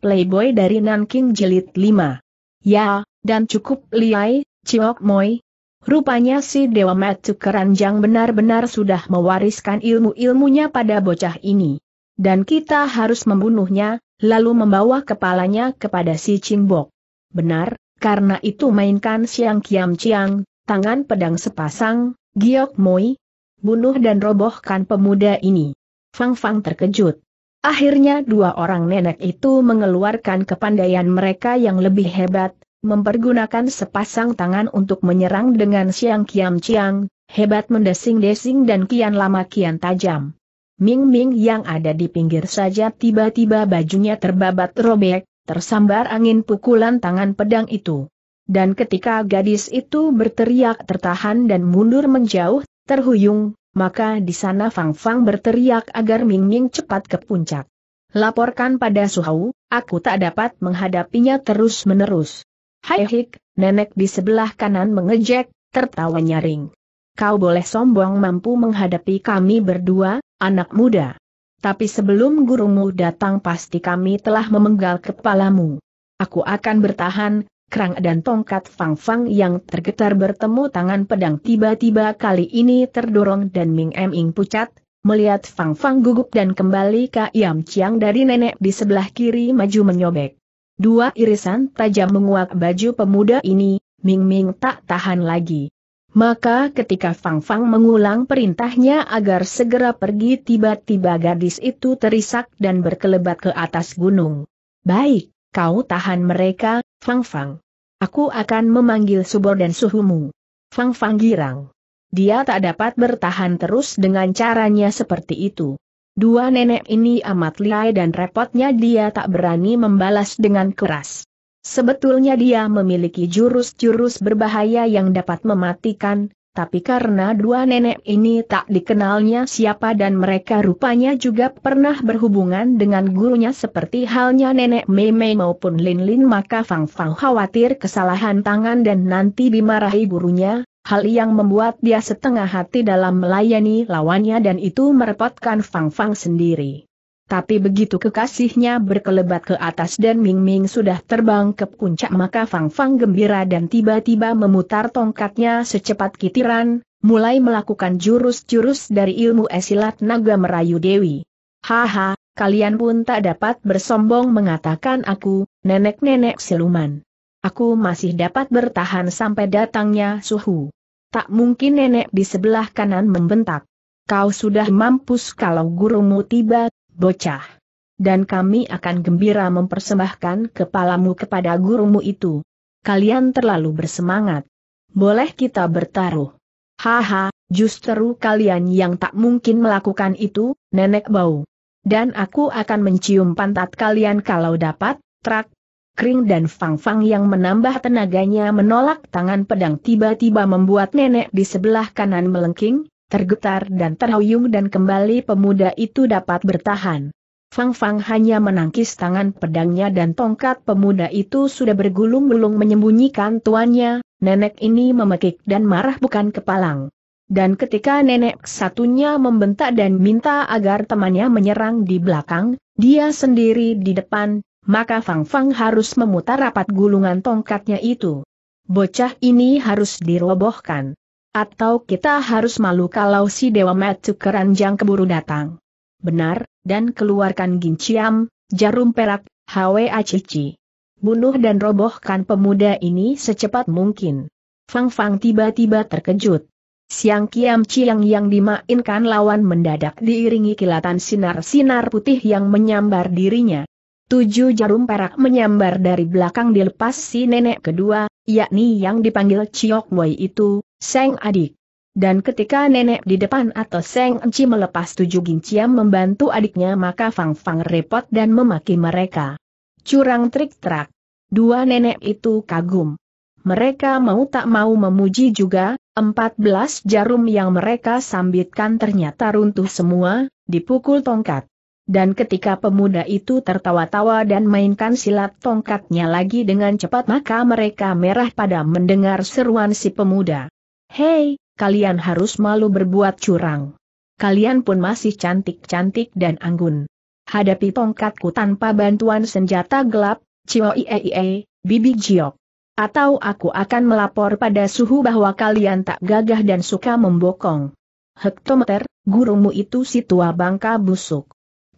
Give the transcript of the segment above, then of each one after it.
Playboy dari Nanking Jilid 5. Ya, dan cukup liai, Ciok Moi. Rupanya si Dewa Matu Keranjang benar-benar sudah mewariskan ilmu-ilmunya pada bocah ini. Dan kita harus membunuhnya, lalu membawa kepalanya kepada si Cingbok. Benar, karena itu mainkan siang kiam ciang, tangan pedang sepasang, giok moi, bunuh dan robohkan pemuda ini. Fang Fang terkejut. Akhirnya dua orang nenek itu mengeluarkan kepandaian mereka yang lebih hebat, mempergunakan sepasang tangan untuk menyerang dengan siang kiam ciang, hebat mendesing-desing dan kian lama kian tajam. Ming Ming yang ada di pinggir saja tiba-tiba bajunya terbabat robek, tersambar angin pukulan tangan pedang itu. Dan ketika gadis itu berteriak tertahan dan mundur menjauh, terhuyung, maka di sana Fang Fang berteriak agar Ming Ming cepat ke puncak. Laporkan pada Suhau, aku tak dapat menghadapinya terus-menerus. Hai Hik, nenek di sebelah kanan mengejek, tertawa nyaring. Kau boleh sombong mampu menghadapi kami berdua, anak muda. Tapi sebelum gurumu datang pasti kami telah memenggal kepalamu. Aku akan bertahan, kerang dan tongkat Fang Fang yang tergetar bertemu tangan pedang tiba-tiba kali ini terdorong dan Ming Em Ing pucat, melihat Fang Fang gugup dan kembali ke Yam Chiang dari nenek di sebelah kiri maju menyobek. Dua irisan tajam menguak baju pemuda ini, Ming Ming tak tahan lagi. Maka ketika Fang Fang mengulang perintahnya agar segera pergi tiba-tiba gadis itu terisak dan berkelebat ke atas gunung. Baik, Kau tahan mereka, Fang Fang. Aku akan memanggil subor dan suhumu. Fang Fang girang. Dia tak dapat bertahan terus dengan caranya seperti itu. Dua nenek ini amat liai dan repotnya dia tak berani membalas dengan keras. Sebetulnya dia memiliki jurus-jurus berbahaya yang dapat mematikan, tapi karena dua nenek ini tak dikenalnya siapa dan mereka rupanya juga pernah berhubungan dengan gurunya seperti halnya nenek Mei Mei maupun Lin Lin maka Fang Fang khawatir kesalahan tangan dan nanti dimarahi gurunya, hal yang membuat dia setengah hati dalam melayani lawannya dan itu merepotkan Fang Fang sendiri. Tapi begitu kekasihnya berkelebat ke atas dan Ming Ming sudah terbang ke puncak maka Fang Fang gembira dan tiba-tiba memutar tongkatnya secepat kitiran, mulai melakukan jurus-jurus dari ilmu esilat naga merayu Dewi. Haha, kalian pun tak dapat bersombong mengatakan aku, nenek-nenek siluman. Aku masih dapat bertahan sampai datangnya suhu. Tak mungkin nenek di sebelah kanan membentak. Kau sudah mampus kalau gurumu tiba, bocah. Dan kami akan gembira mempersembahkan kepalamu kepada gurumu itu. Kalian terlalu bersemangat. Boleh kita bertaruh. Haha, justru kalian yang tak mungkin melakukan itu, nenek bau. Dan aku akan mencium pantat kalian kalau dapat, trak. Kring dan Fang Fang yang menambah tenaganya menolak tangan pedang tiba-tiba membuat nenek di sebelah kanan melengking, tergetar dan terhuyung dan kembali pemuda itu dapat bertahan. Fang Fang hanya menangkis tangan pedangnya dan tongkat pemuda itu sudah bergulung-gulung menyembunyikan tuannya, nenek ini memekik dan marah bukan kepalang. Dan ketika nenek satunya membentak dan minta agar temannya menyerang di belakang, dia sendiri di depan, maka Fang Fang harus memutar rapat gulungan tongkatnya itu. Bocah ini harus dirobohkan. Atau kita harus malu kalau si Dewa Metu keranjang keburu datang. Benar, dan keluarkan ginciam, jarum perak, hawe acici. Bunuh dan robohkan pemuda ini secepat mungkin. Fang Fang tiba-tiba terkejut. Siang kiam ciang yang dimainkan lawan mendadak diiringi kilatan sinar-sinar putih yang menyambar dirinya. Tujuh jarum perak menyambar dari belakang dilepas si nenek kedua, yakni yang dipanggil Ciok Wei itu, Seng adik. Dan ketika nenek di depan atau Seng Enci melepas tujuh ginciam membantu adiknya maka Fang Fang repot dan memaki mereka. Curang trik-trak. Dua nenek itu kagum. Mereka mau tak mau memuji juga, empat belas jarum yang mereka sambitkan ternyata runtuh semua, dipukul tongkat. Dan ketika pemuda itu tertawa-tawa dan mainkan silat tongkatnya lagi dengan cepat maka mereka merah pada mendengar seruan si pemuda. Hei, kalian harus malu berbuat curang. Kalian pun masih cantik-cantik dan anggun. Hadapi tongkatku tanpa bantuan senjata gelap, Cio Iee, Bibi Jiok. Atau aku akan melapor pada suhu bahwa kalian tak gagah dan suka membokong. Hektometer, gurumu itu si tua bangka busuk.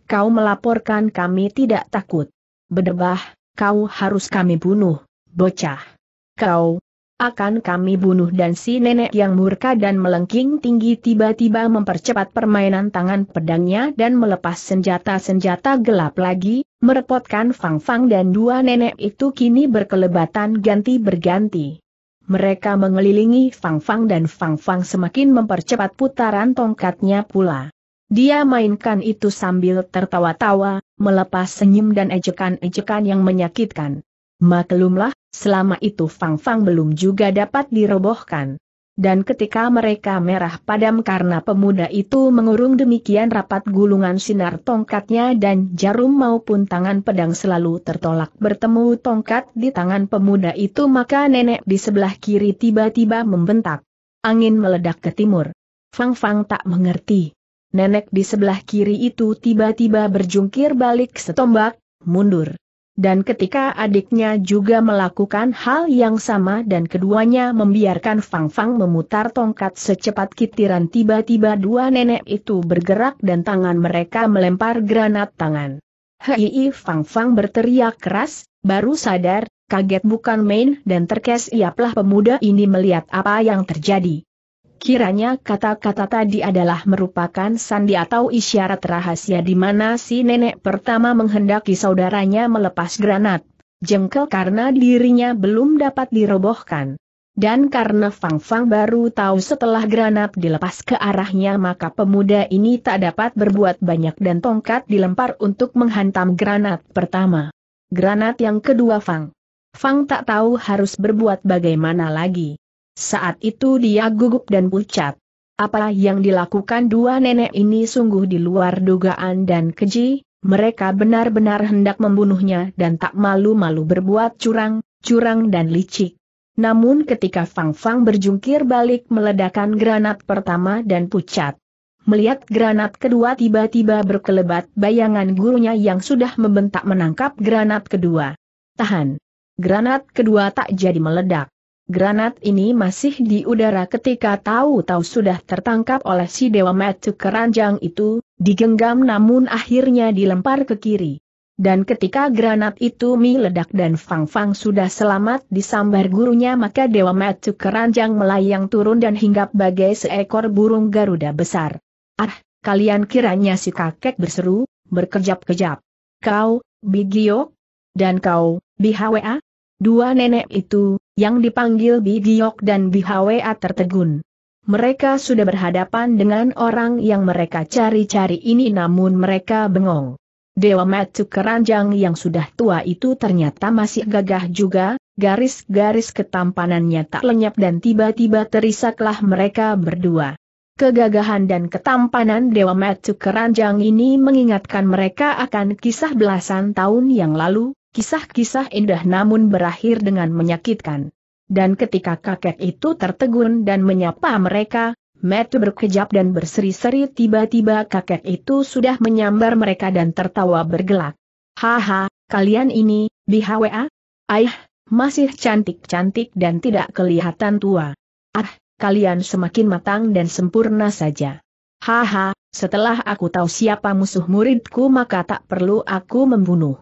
Kau melaporkan kami tidak takut. Bedebah, kau harus kami bunuh, bocah. Kau, akan kami bunuh dan si nenek yang murka dan melengking tinggi tiba-tiba mempercepat permainan tangan pedangnya dan melepas senjata-senjata gelap lagi, merepotkan Fang Fang dan dua nenek itu kini berkelebatan ganti berganti. Mereka mengelilingi Fang Fang dan Fang Fang semakin mempercepat putaran tongkatnya pula. Dia mainkan itu sambil tertawa-tawa, melepas senyum dan ejekan-ejekan yang menyakitkan. Maklumlah, selama itu Fang Fang belum juga dapat dirobohkan. Dan ketika mereka merah padam karena pemuda itu mengurung demikian rapat gulungan sinar tongkatnya dan jarum maupun tangan pedang selalu tertolak bertemu tongkat di tangan pemuda itu maka nenek di sebelah kiri tiba-tiba membentak. Angin meledak ke timur. Fang Fang tak mengerti. Nenek di sebelah kiri itu tiba-tiba berjungkir balik setombak, mundur dan ketika adiknya juga melakukan hal yang sama dan keduanya membiarkan Fang Fang memutar tongkat secepat kitiran tiba-tiba dua nenek itu bergerak dan tangan mereka melempar granat tangan. Hei Fang Fang berteriak keras, baru sadar, kaget bukan main dan terkes iaplah pemuda ini melihat apa yang terjadi. Kiranya kata-kata tadi adalah merupakan sandi atau isyarat rahasia di mana si nenek pertama menghendaki saudaranya melepas granat. Jengkel karena dirinya belum dapat dirobohkan. Dan karena Fang Fang baru tahu setelah granat dilepas ke arahnya maka pemuda ini tak dapat berbuat banyak dan tongkat dilempar untuk menghantam granat pertama. Granat yang kedua Fang. Fang tak tahu harus berbuat bagaimana lagi. Saat itu dia gugup dan pucat. Apa yang dilakukan dua nenek ini sungguh di luar dugaan dan keji, mereka benar-benar hendak membunuhnya dan tak malu-malu berbuat curang, curang dan licik. Namun ketika Fang Fang berjungkir balik meledakan granat pertama dan pucat. Melihat granat kedua tiba-tiba berkelebat bayangan gurunya yang sudah membentak menangkap granat kedua. Tahan. Granat kedua tak jadi meledak. Granat ini masih di udara ketika tahu-tahu sudah tertangkap oleh si Dewa Metu keranjang itu, digenggam namun akhirnya dilempar ke kiri. Dan ketika granat itu meledak dan Fang Fang sudah selamat disambar gurunya maka Dewa Metu keranjang melayang turun dan hinggap bagai seekor burung Garuda besar. Ah, kalian kiranya si kakek berseru, berkejap-kejap. Kau, Bigio? Dan kau, Bihawa? Dua nenek itu, yang dipanggil Bi Giok dan Bi Hwa tertegun. Mereka sudah berhadapan dengan orang yang mereka cari-cari ini namun mereka bengong. Dewa Matsu Keranjang yang sudah tua itu ternyata masih gagah juga, garis-garis ketampanannya tak lenyap dan tiba-tiba terisaklah mereka berdua. Kegagahan dan ketampanan Dewa Matsu Keranjang ini mengingatkan mereka akan kisah belasan tahun yang lalu, Kisah-kisah indah namun berakhir dengan menyakitkan. Dan ketika kakek itu tertegun dan menyapa mereka, Matt berkejap dan berseri-seri tiba-tiba kakek itu sudah menyambar mereka dan tertawa bergelak. Haha, kalian ini, BHWA? Aih, masih cantik-cantik dan tidak kelihatan tua. Ah, kalian semakin matang dan sempurna saja. Haha, setelah aku tahu siapa musuh muridku maka tak perlu aku membunuh.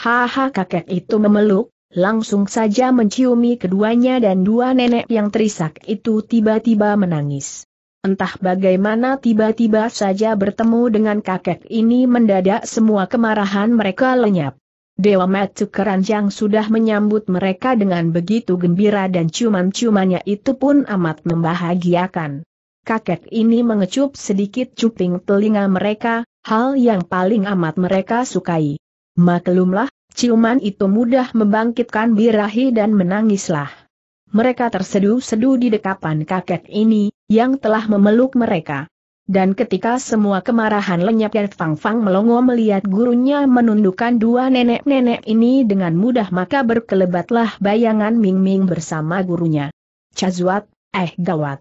Haha kakek itu memeluk, langsung saja menciumi keduanya dan dua nenek yang terisak itu tiba-tiba menangis. Entah bagaimana tiba-tiba saja bertemu dengan kakek ini mendadak semua kemarahan mereka lenyap. Dewa Matsu Keranjang sudah menyambut mereka dengan begitu gembira dan ciuman cumannya itu pun amat membahagiakan. Kakek ini mengecup sedikit cuping telinga mereka, hal yang paling amat mereka sukai. Maklumlah, ciuman itu mudah membangkitkan birahi dan menangislah. Mereka terseduh sedu di dekapan kakek ini, yang telah memeluk mereka. Dan ketika semua kemarahan lenyap dan Fang Fang melongo melihat gurunya menundukkan dua nenek-nenek ini dengan mudah maka berkelebatlah bayangan Ming Ming bersama gurunya. Cazuat, eh gawat.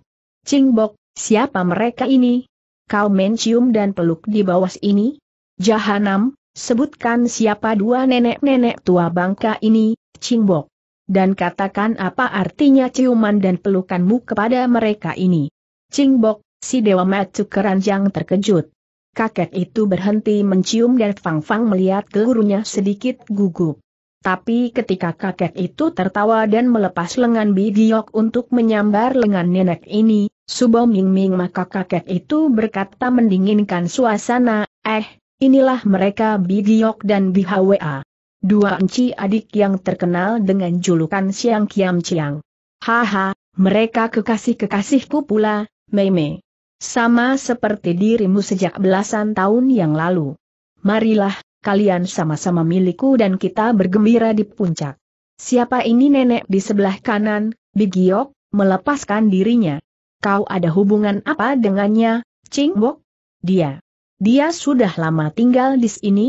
Cingbok, siapa mereka ini? Kau mencium dan peluk di bawah ini? Jahanam, sebutkan siapa dua nenek-nenek tua bangka ini, Cingbok. Dan katakan apa artinya ciuman dan pelukanmu kepada mereka ini. Cingbok, si Dewa Matsu Keranjang terkejut. Kakek itu berhenti mencium dan Fang Fang melihat gurunya sedikit gugup. Tapi ketika kakek itu tertawa dan melepas lengan Bidiok untuk menyambar lengan nenek ini, Subo Ming Ming maka kakek itu berkata mendinginkan suasana, eh, Inilah mereka Bigiok dan Bihwa. Dua enci adik yang terkenal dengan julukan Siang Kiam Chiang. Haha, mereka kekasih-kekasihku pula, Meme. Sama seperti dirimu sejak belasan tahun yang lalu. Marilah, kalian sama-sama milikku dan kita bergembira di puncak. Siapa ini nenek di sebelah kanan, Bigiok, melepaskan dirinya. Kau ada hubungan apa dengannya, Ching Wok? Dia dia sudah lama tinggal di sini?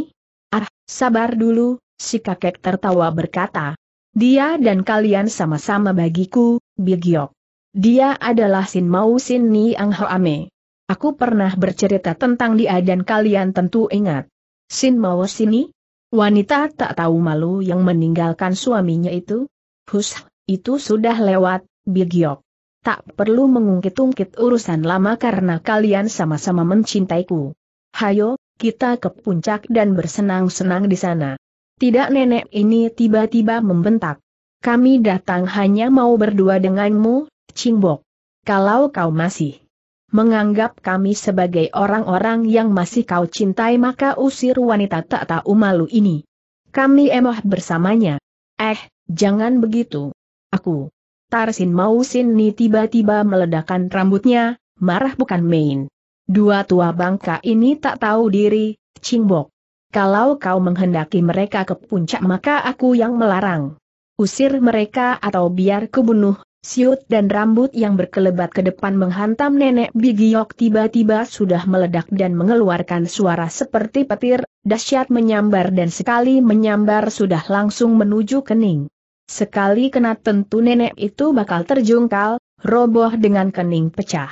Ah, sabar dulu, si kakek tertawa berkata. Dia dan kalian sama-sama bagiku, Bigyok. Dia adalah Sin Mau Sin Ni Ang Hoame. Aku pernah bercerita tentang dia dan kalian tentu ingat. Sin Mau Sini? Wanita tak tahu malu yang meninggalkan suaminya itu? Hus, itu sudah lewat, Bigyok. Tak perlu mengungkit-ungkit urusan lama karena kalian sama-sama mencintaiku. Hayo, kita ke puncak dan bersenang-senang di sana. Tidak nenek ini tiba-tiba membentak. Kami datang hanya mau berdua denganmu, Cingbok. Kalau kau masih menganggap kami sebagai orang-orang yang masih kau cintai maka usir wanita tak tahu malu ini. Kami emoh bersamanya. Eh, jangan begitu. Aku. Tarsin Mausin ni tiba-tiba meledakkan rambutnya, marah bukan main. Dua tua bangka ini tak tahu diri, Cingbok. Kalau kau menghendaki mereka ke puncak maka aku yang melarang. Usir mereka atau biar kubunuh, siut dan rambut yang berkelebat ke depan menghantam nenek Bigiok tiba-tiba sudah meledak dan mengeluarkan suara seperti petir, dahsyat menyambar dan sekali menyambar sudah langsung menuju kening. Sekali kena tentu nenek itu bakal terjungkal, roboh dengan kening pecah.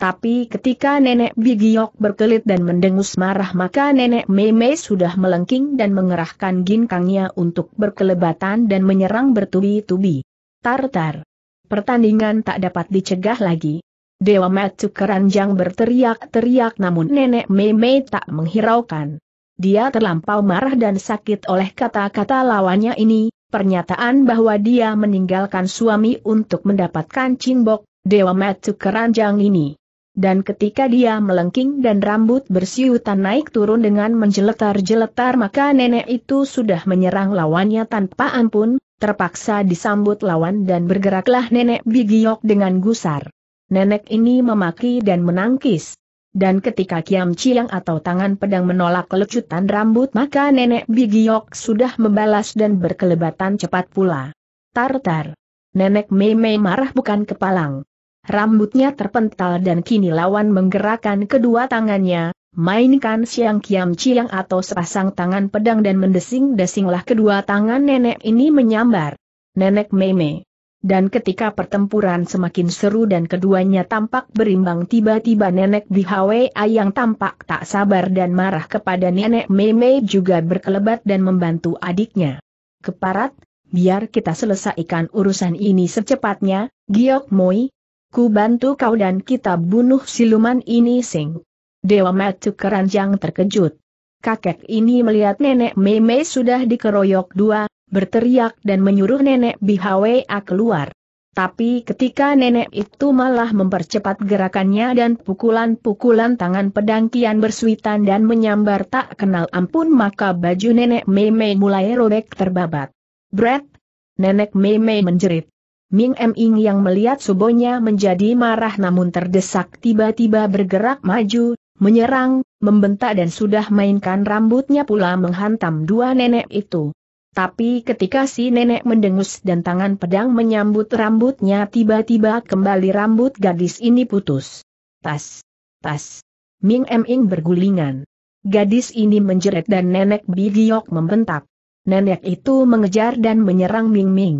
Tapi ketika nenek Bigiok berkelit dan mendengus marah maka nenek Meme sudah melengking dan mengerahkan ginkangnya untuk berkelebatan dan menyerang bertubi-tubi. Tartar. Pertandingan tak dapat dicegah lagi. Dewa Matsu Keranjang berteriak-teriak namun nenek Meme tak menghiraukan. Dia terlampau marah dan sakit oleh kata-kata lawannya ini, pernyataan bahwa dia meninggalkan suami untuk mendapatkan cingbok, Dewa Matsu Keranjang ini dan ketika dia melengking dan rambut bersiutan naik turun dengan menjeletar-jeletar maka nenek itu sudah menyerang lawannya tanpa ampun, terpaksa disambut lawan dan bergeraklah nenek Bigiok dengan gusar. Nenek ini memaki dan menangkis. Dan ketika Kiam Chiang atau tangan pedang menolak lecutan rambut maka nenek Bigiok sudah membalas dan berkelebatan cepat pula. Tartar. Nenek Mei Mei marah bukan kepalang rambutnya terpental dan kini lawan menggerakkan kedua tangannya, mainkan siang kiam ciang atau sepasang tangan pedang dan mendesing-desinglah kedua tangan nenek ini menyambar. Nenek meme. Dan ketika pertempuran semakin seru dan keduanya tampak berimbang tiba-tiba nenek Hawaii yang tampak tak sabar dan marah kepada nenek Meme juga berkelebat dan membantu adiknya. Keparat, biar kita selesaikan urusan ini secepatnya, Giok Moi, Ku bantu kau dan kita bunuh siluman ini sing. Dewa Matu Keranjang terkejut. Kakek ini melihat nenek Meme sudah dikeroyok dua, berteriak dan menyuruh nenek a keluar. Tapi ketika nenek itu malah mempercepat gerakannya dan pukulan-pukulan tangan pedang kian bersuitan dan menyambar tak kenal ampun maka baju nenek Meme mulai robek terbabat. Brett! Nenek Meme menjerit. Ming M. Ing yang melihat subonya menjadi marah namun terdesak tiba-tiba bergerak maju, menyerang, membentak dan sudah mainkan rambutnya pula menghantam dua nenek itu. Tapi ketika si nenek mendengus dan tangan pedang menyambut rambutnya tiba-tiba kembali rambut gadis ini putus. Tas, tas. Ming M. Ing bergulingan. Gadis ini menjerit dan nenek Bigiok membentak. Nenek itu mengejar dan menyerang Ming Ming.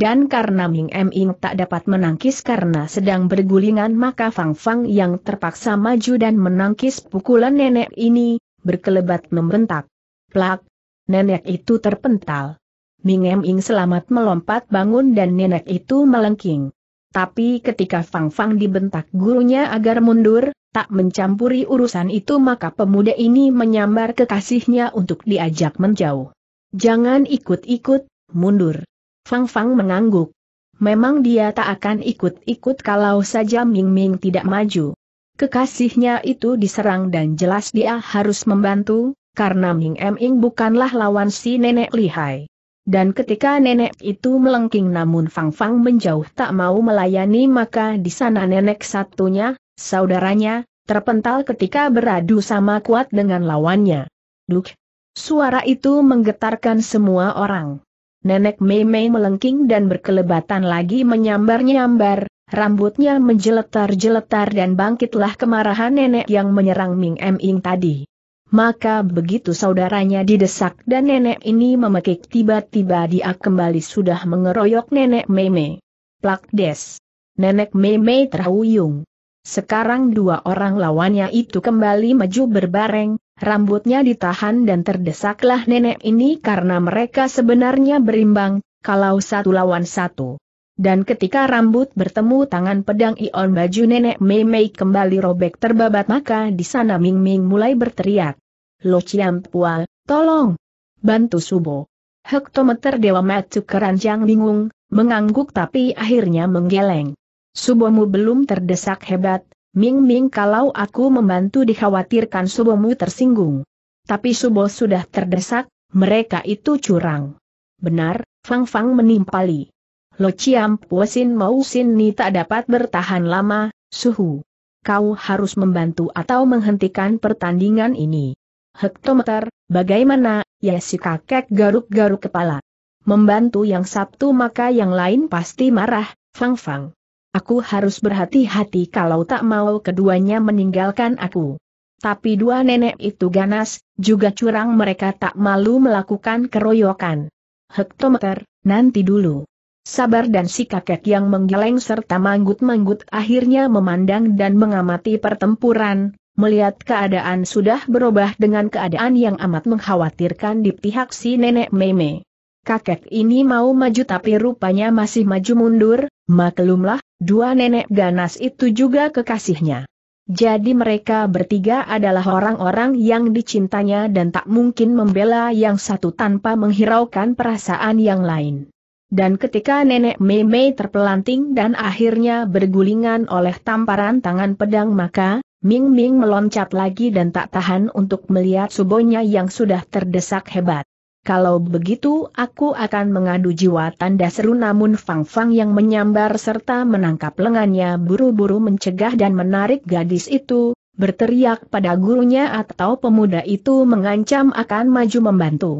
Dan karena Ming Em Ing tak dapat menangkis karena sedang bergulingan maka Fang Fang yang terpaksa maju dan menangkis pukulan nenek ini, berkelebat membentak. Plak! Nenek itu terpental. Ming Em Ing selamat melompat bangun dan nenek itu melengking. Tapi ketika Fang Fang dibentak gurunya agar mundur, tak mencampuri urusan itu maka pemuda ini menyambar kekasihnya untuk diajak menjauh. Jangan ikut-ikut, mundur. Fang Fang mengangguk. Memang dia tak akan ikut-ikut kalau saja Ming Ming tidak maju. Kekasihnya itu diserang dan jelas dia harus membantu, karena Ming Ming bukanlah lawan si nenek lihai. Dan ketika nenek itu melengking namun Fang Fang menjauh tak mau melayani maka di sana nenek satunya, saudaranya, terpental ketika beradu sama kuat dengan lawannya. Duk! Suara itu menggetarkan semua orang. Nenek Mei melengking dan berkelebatan lagi menyambar-nyambar, rambutnya menjeletar-jeletar dan bangkitlah kemarahan nenek yang menyerang Ming Eming tadi. Maka begitu saudaranya didesak dan nenek ini memekik tiba-tiba dia kembali sudah mengeroyok nenek Mei Plak des. Nenek Mei terhuyung. Sekarang dua orang lawannya itu kembali maju berbareng, Rambutnya ditahan dan terdesaklah nenek ini karena mereka sebenarnya berimbang, kalau satu lawan satu. Dan ketika rambut bertemu tangan pedang Ion baju nenek Mei kembali robek terbabat maka di sana Ming Ming mulai berteriak. Lo Chiam Pual, tolong! Bantu Subo! Hektometer Dewa Matu keranjang bingung, mengangguk tapi akhirnya menggeleng. Subomu belum terdesak hebat, Ming Ming kalau aku membantu dikhawatirkan subomu tersinggung. Tapi subo sudah terdesak, mereka itu curang. Benar, Fang Fang menimpali. Lo Ciam Puasin Mau Sin Ni tak dapat bertahan lama, suhu. Kau harus membantu atau menghentikan pertandingan ini. Hektometer, bagaimana, ya si kakek garuk-garuk kepala. Membantu yang Sabtu maka yang lain pasti marah, Fang Fang. Aku harus berhati-hati kalau tak mau keduanya meninggalkan aku. Tapi dua nenek itu ganas, juga curang mereka tak malu melakukan keroyokan. Hektometer, nanti dulu. Sabar dan si kakek yang menggeleng serta manggut-manggut akhirnya memandang dan mengamati pertempuran, melihat keadaan sudah berubah dengan keadaan yang amat mengkhawatirkan di pihak si nenek meme kakek ini mau maju tapi rupanya masih maju mundur, maklumlah, dua nenek ganas itu juga kekasihnya. Jadi mereka bertiga adalah orang-orang yang dicintanya dan tak mungkin membela yang satu tanpa menghiraukan perasaan yang lain. Dan ketika nenek Meme terpelanting dan akhirnya bergulingan oleh tamparan tangan pedang maka, Ming Ming meloncat lagi dan tak tahan untuk melihat subonya yang sudah terdesak hebat. Kalau begitu aku akan mengadu jiwa tanda seru namun Fang Fang yang menyambar serta menangkap lengannya buru-buru mencegah dan menarik gadis itu, berteriak pada gurunya atau pemuda itu mengancam akan maju membantu.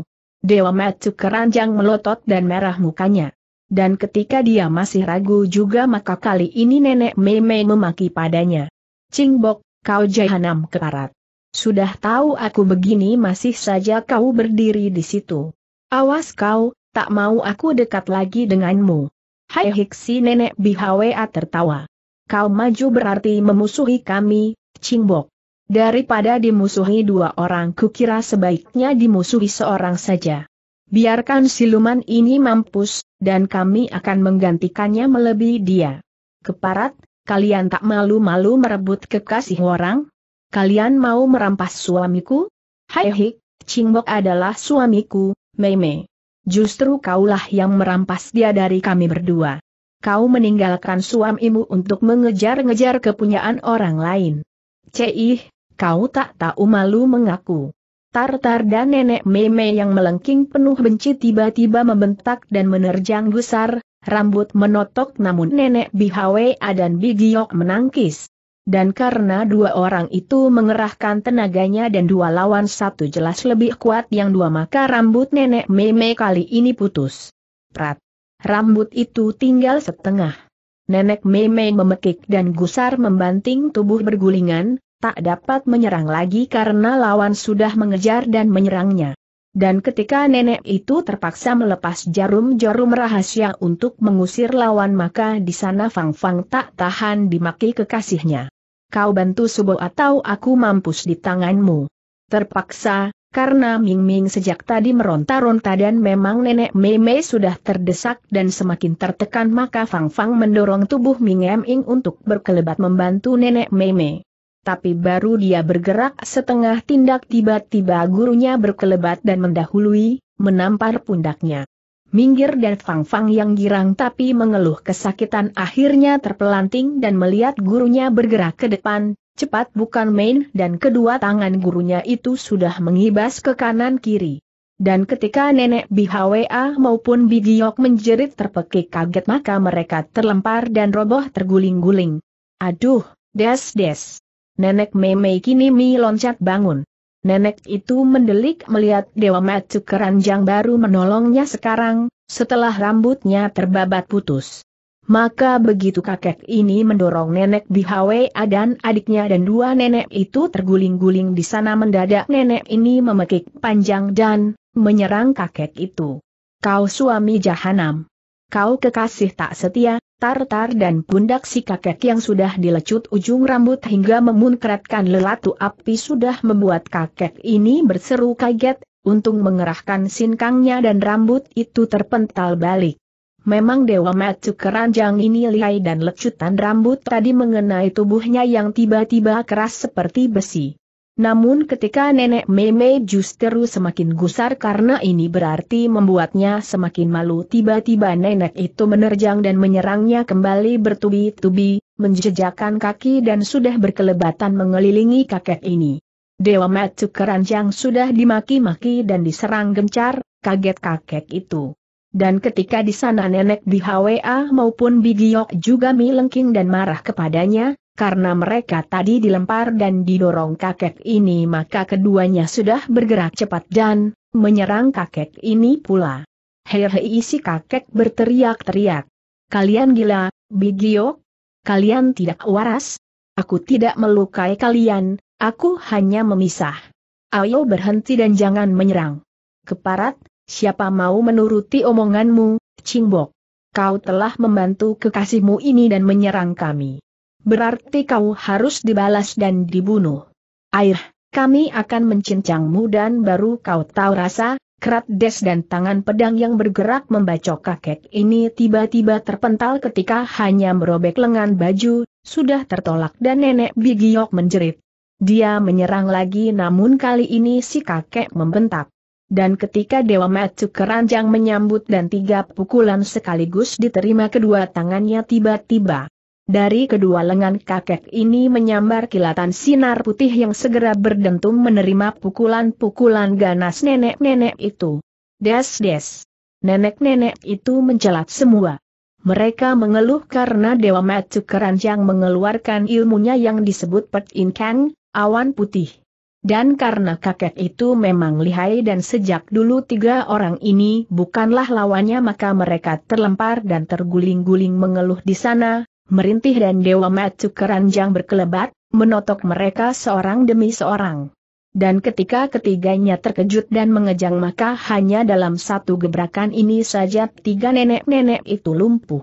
Dewa Matsu keranjang melotot dan merah mukanya. Dan ketika dia masih ragu juga maka kali ini nenek Meme memaki padanya. Cingbok, kau jahanam keparat. Sudah tahu aku begini masih saja kau berdiri di situ. Awas kau, tak mau aku dekat lagi denganmu. Hai hiksi nenek Bihwa tertawa. Kau maju berarti memusuhi kami, Cingbok. Daripada dimusuhi dua orang kukira sebaiknya dimusuhi seorang saja. Biarkan siluman ini mampus, dan kami akan menggantikannya melebihi dia. Keparat, kalian tak malu-malu merebut kekasih orang? kalian mau merampas suamiku? Hai hik, Cingbok adalah suamiku, Meimei. Justru kaulah yang merampas dia dari kami berdua. Kau meninggalkan suamimu untuk mengejar-ngejar kepunyaan orang lain. Ceih, kau tak tahu malu mengaku. Tartar dan nenek Meme yang melengking penuh benci tiba-tiba membentak dan menerjang gusar, rambut menotok namun nenek Bihawe dan Bigiok menangkis dan karena dua orang itu mengerahkan tenaganya dan dua lawan satu jelas lebih kuat yang dua maka rambut nenek meme kali ini putus. Prat. Rambut itu tinggal setengah. Nenek meme memekik dan gusar membanting tubuh bergulingan, tak dapat menyerang lagi karena lawan sudah mengejar dan menyerangnya. Dan ketika nenek itu terpaksa melepas jarum-jarum rahasia untuk mengusir lawan maka di sana Fang Fang tak tahan dimaki kekasihnya. Kau bantu subuh atau aku mampus di tanganmu. Terpaksa, karena Ming Ming sejak tadi meronta-ronta dan memang nenek Mei Mei sudah terdesak dan semakin tertekan maka Fang Fang mendorong tubuh Ming Ming untuk berkelebat membantu nenek Mei Mei tapi baru dia bergerak setengah tindak tiba-tiba gurunya berkelebat dan mendahului, menampar pundaknya. Minggir dan Fang Fang yang girang tapi mengeluh kesakitan akhirnya terpelanting dan melihat gurunya bergerak ke depan, cepat bukan main dan kedua tangan gurunya itu sudah mengibas ke kanan kiri. Dan ketika nenek BHWA maupun Bigiok menjerit terpekik kaget maka mereka terlempar dan roboh terguling-guling. Aduh, des-des. Nenek Memei kini Mi loncat bangun. Nenek itu mendelik melihat Dewa Matsu keranjang baru menolongnya sekarang, setelah rambutnya terbabat putus. Maka begitu kakek ini mendorong nenek Hawaii dan adiknya dan dua nenek itu terguling-guling di sana mendadak nenek ini memekik panjang dan menyerang kakek itu. Kau suami jahanam. Kau kekasih tak setia, tartar dan pundak si kakek yang sudah dilecut ujung rambut hingga memunkratkan lelatu api sudah membuat kakek ini berseru kaget, untung mengerahkan sinkangnya dan rambut itu terpental balik. Memang Dewa Matsu keranjang ini lihai dan lecutan rambut tadi mengenai tubuhnya yang tiba-tiba keras seperti besi. Namun ketika nenek Meme justru semakin gusar karena ini berarti membuatnya semakin malu tiba-tiba nenek itu menerjang dan menyerangnya kembali bertubi-tubi, menjejakkan kaki dan sudah berkelebatan mengelilingi kakek ini. Dewa Matsu keranjang sudah dimaki-maki dan diserang gencar, kaget kakek itu. Dan ketika di sana nenek di HWA maupun Bigiok juga milengking dan marah kepadanya, karena mereka tadi dilempar dan didorong kakek ini maka keduanya sudah bergerak cepat dan menyerang kakek ini pula. Hei isi kakek berteriak-teriak. Kalian gila, Bigio? Kalian tidak waras? Aku tidak melukai kalian, aku hanya memisah. Ayo berhenti dan jangan menyerang. Keparat, siapa mau menuruti omonganmu, Cingbok? Kau telah membantu kekasihmu ini dan menyerang kami. Berarti kau harus dibalas dan dibunuh. Air, kami akan mencincangmu dan baru kau tahu rasa, kerat des dan tangan pedang yang bergerak membacok kakek ini tiba-tiba terpental ketika hanya merobek lengan baju, sudah tertolak dan nenek Bigiok menjerit. Dia menyerang lagi namun kali ini si kakek membentak. Dan ketika Dewa Matsu keranjang menyambut dan tiga pukulan sekaligus diterima kedua tangannya tiba-tiba. Dari kedua lengan kakek ini menyambar kilatan sinar putih yang segera berdentum menerima pukulan-pukulan ganas nenek-nenek itu. Des-des. Nenek-nenek itu mencelat semua. Mereka mengeluh karena Dewa Matsu Keranjang mengeluarkan ilmunya yang disebut Pet In Kang, awan putih. Dan karena kakek itu memang lihai dan sejak dulu tiga orang ini bukanlah lawannya maka mereka terlempar dan terguling-guling mengeluh di sana, Merintih dan Dewa Matsu keranjang berkelebat, menotok mereka seorang demi seorang. Dan ketika ketiganya terkejut dan mengejang maka hanya dalam satu gebrakan ini saja tiga nenek-nenek itu lumpuh.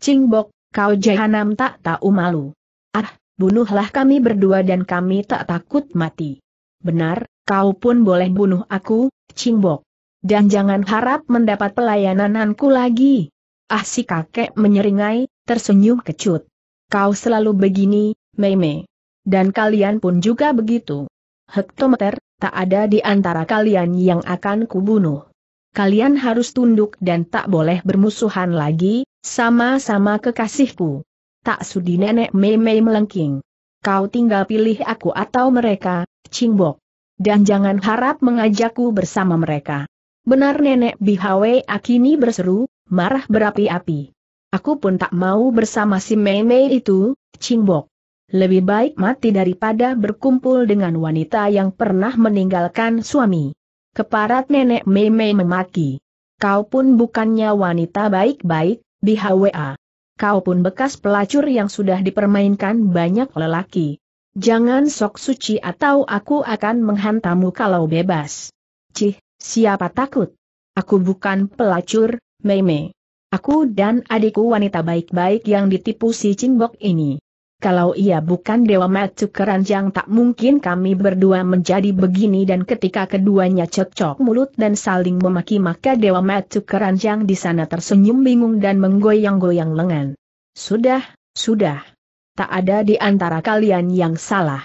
Cingbok, kau jahanam tak tahu malu. Ah, bunuhlah kami berdua dan kami tak takut mati. Benar, kau pun boleh bunuh aku, Cingbok. Dan jangan harap mendapat pelayanananku lagi. Ah si kakek menyeringai, tersenyum kecut. Kau selalu begini, Meme. Dan kalian pun juga begitu. Hektometer, tak ada di antara kalian yang akan kubunuh. Kalian harus tunduk dan tak boleh bermusuhan lagi, sama-sama kekasihku. Tak sudi nenek Meme melengking. Kau tinggal pilih aku atau mereka, Cingbok. Dan jangan harap mengajakku bersama mereka. Benar nenek Bihawe Akini berseru, marah berapi-api. Aku pun tak mau bersama si Mei Mei itu, Cingbok. Lebih baik mati daripada berkumpul dengan wanita yang pernah meninggalkan suami. Keparat nenek Mei Mei memaki. Kau pun bukannya wanita baik-baik, BHWA. Kau pun bekas pelacur yang sudah dipermainkan banyak lelaki. Jangan sok suci atau aku akan menghantamu kalau bebas. Cih, siapa takut? Aku bukan pelacur, Mei Mei. Aku dan adikku wanita baik-baik yang ditipu si Cingbok ini. Kalau ia bukan Dewa Matsu Keranjang tak mungkin kami berdua menjadi begini dan ketika keduanya cocok mulut dan saling memaki maka Dewa Matsu Keranjang di sana tersenyum bingung dan menggoyang-goyang lengan. Sudah, sudah. Tak ada di antara kalian yang salah.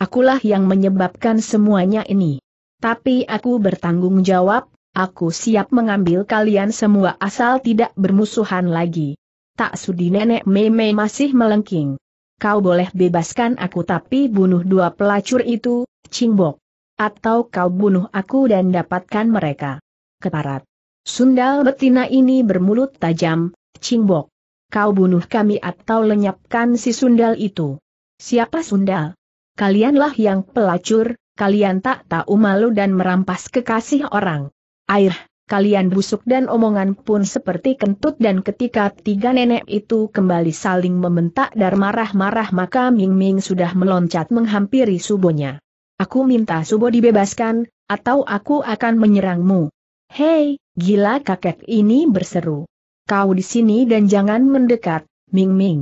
Akulah yang menyebabkan semuanya ini. Tapi aku bertanggung jawab, Aku siap mengambil kalian semua asal tidak bermusuhan lagi. Tak sudi nenek meme masih melengking. Kau boleh bebaskan aku tapi bunuh dua pelacur itu, Cingbok. Atau kau bunuh aku dan dapatkan mereka. Keparat. Sundal betina ini bermulut tajam, Cingbok. Kau bunuh kami atau lenyapkan si Sundal itu. Siapa Sundal? Kalianlah yang pelacur, kalian tak tahu malu dan merampas kekasih orang air, kalian busuk dan omongan pun seperti kentut dan ketika tiga nenek itu kembali saling membentak dan marah-marah maka Ming Ming sudah meloncat menghampiri subonya. Aku minta subo dibebaskan, atau aku akan menyerangmu. Hei, gila kakek ini berseru. Kau di sini dan jangan mendekat, Ming Ming.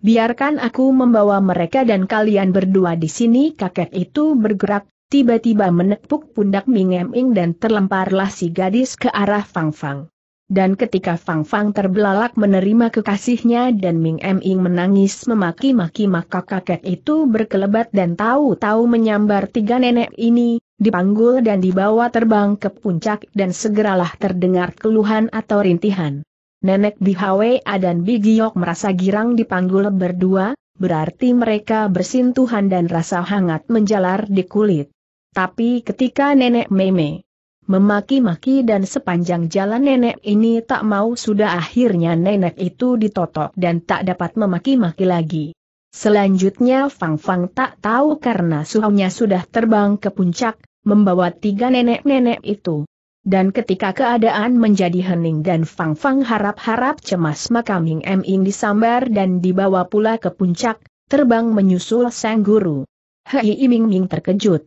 Biarkan aku membawa mereka dan kalian berdua di sini kakek itu bergerak, tiba-tiba menepuk pundak Ming Eming dan terlemparlah si gadis ke arah Fang Fang. Dan ketika Fang Fang terbelalak menerima kekasihnya dan Ming Eming menangis memaki-maki maka kakek itu berkelebat dan tahu-tahu menyambar tiga nenek ini, dipanggul dan dibawa terbang ke puncak dan segeralah terdengar keluhan atau rintihan. Nenek Bihwe dan Bigiok merasa girang dipanggul berdua, berarti mereka bersintuhan dan rasa hangat menjalar di kulit. Tapi ketika nenek Meme memaki-maki dan sepanjang jalan nenek ini tak mau sudah akhirnya nenek itu ditotok dan tak dapat memaki-maki lagi. Selanjutnya Fang Fang tak tahu karena suhunya sudah terbang ke puncak, membawa tiga nenek-nenek itu. Dan ketika keadaan menjadi hening dan Fang Fang harap-harap cemas maka Ming M Ing disambar dan dibawa pula ke puncak, terbang menyusul sang guru. Hei Ming Ming terkejut.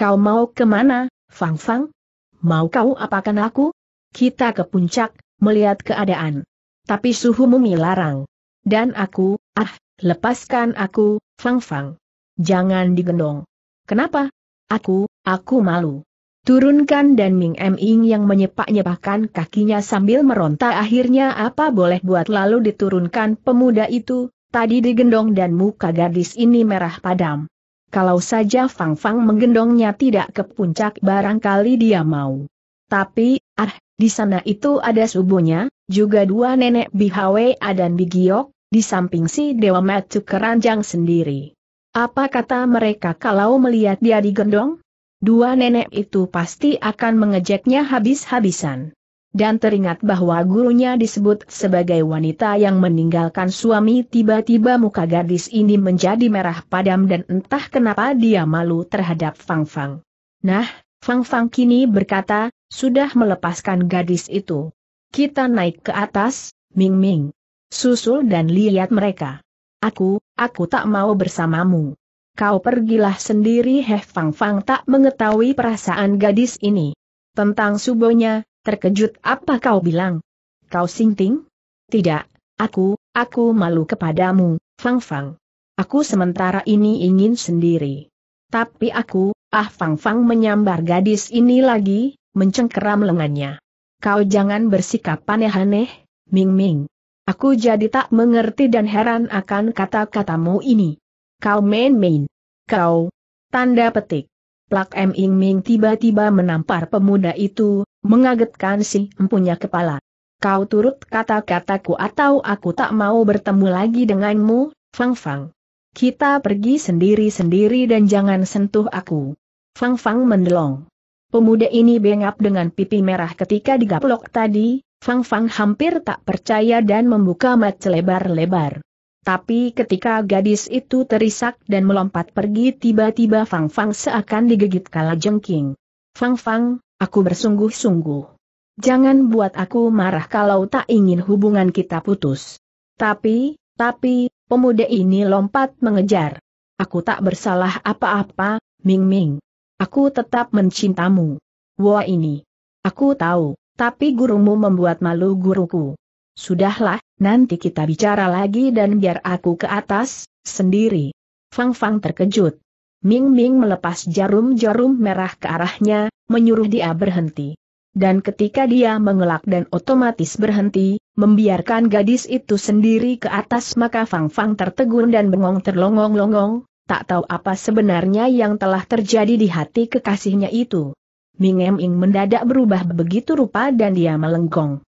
Kau mau kemana, Fang Fang? Mau kau apakan aku? Kita ke puncak, melihat keadaan. Tapi suhu mumi larang. Dan aku, ah, lepaskan aku, Fang Fang. Jangan digendong. Kenapa? Aku, aku malu. Turunkan dan Ming M. Ing yang menyepak-nyepakkan kakinya sambil meronta akhirnya apa boleh buat lalu diturunkan pemuda itu, tadi digendong dan muka gadis ini merah padam. Kalau saja Fang Fang menggendongnya tidak ke puncak barangkali dia mau. Tapi, ah, di sana itu ada subuhnya, juga dua nenek Bihawea dan Bigiok, di samping si Dewa Matsu keranjang sendiri. Apa kata mereka kalau melihat dia digendong? Dua nenek itu pasti akan mengejeknya habis-habisan dan teringat bahwa gurunya disebut sebagai wanita yang meninggalkan suami tiba-tiba muka gadis ini menjadi merah padam dan entah kenapa dia malu terhadap Fang Fang. Nah, Fang Fang kini berkata, sudah melepaskan gadis itu. Kita naik ke atas, Ming Ming. Susul dan lihat mereka. Aku, aku tak mau bersamamu. Kau pergilah sendiri Heh Fang Fang tak mengetahui perasaan gadis ini. Tentang subonya, Terkejut apa kau bilang? Kau sinting? Tidak, aku, aku malu kepadamu, Fang Fang. Aku sementara ini ingin sendiri. Tapi aku, ah Fang Fang menyambar gadis ini lagi, mencengkeram lengannya. Kau jangan bersikap aneh-aneh, Ming Ming. Aku jadi tak mengerti dan heran akan kata-katamu ini. Kau main-main. Kau. Tanda petik. Plak M Ing Ming tiba-tiba menampar pemuda itu, mengagetkan si empunya kepala. Kau turut kata-kataku atau aku tak mau bertemu lagi denganmu, Fang Fang. Kita pergi sendiri-sendiri dan jangan sentuh aku. Fang Fang mendelong. Pemuda ini bengap dengan pipi merah ketika digaplok tadi, Fang Fang hampir tak percaya dan membuka mat lebar lebar tapi ketika gadis itu terisak dan melompat pergi tiba-tiba Fang Fang seakan digigit kala jengking. Fang Fang, aku bersungguh-sungguh. Jangan buat aku marah kalau tak ingin hubungan kita putus. Tapi, tapi, pemuda ini lompat mengejar. Aku tak bersalah apa-apa, Ming Ming. Aku tetap mencintamu. Wah ini. Aku tahu, tapi gurumu membuat malu guruku. Sudahlah, Nanti kita bicara lagi dan biar aku ke atas, sendiri. Fang Fang terkejut. Ming Ming melepas jarum-jarum merah ke arahnya, menyuruh dia berhenti. Dan ketika dia mengelak dan otomatis berhenti, membiarkan gadis itu sendiri ke atas maka Fang Fang tertegun dan bengong terlongong-longong, tak tahu apa sebenarnya yang telah terjadi di hati kekasihnya itu. Ming Ming mendadak berubah begitu rupa dan dia melenggong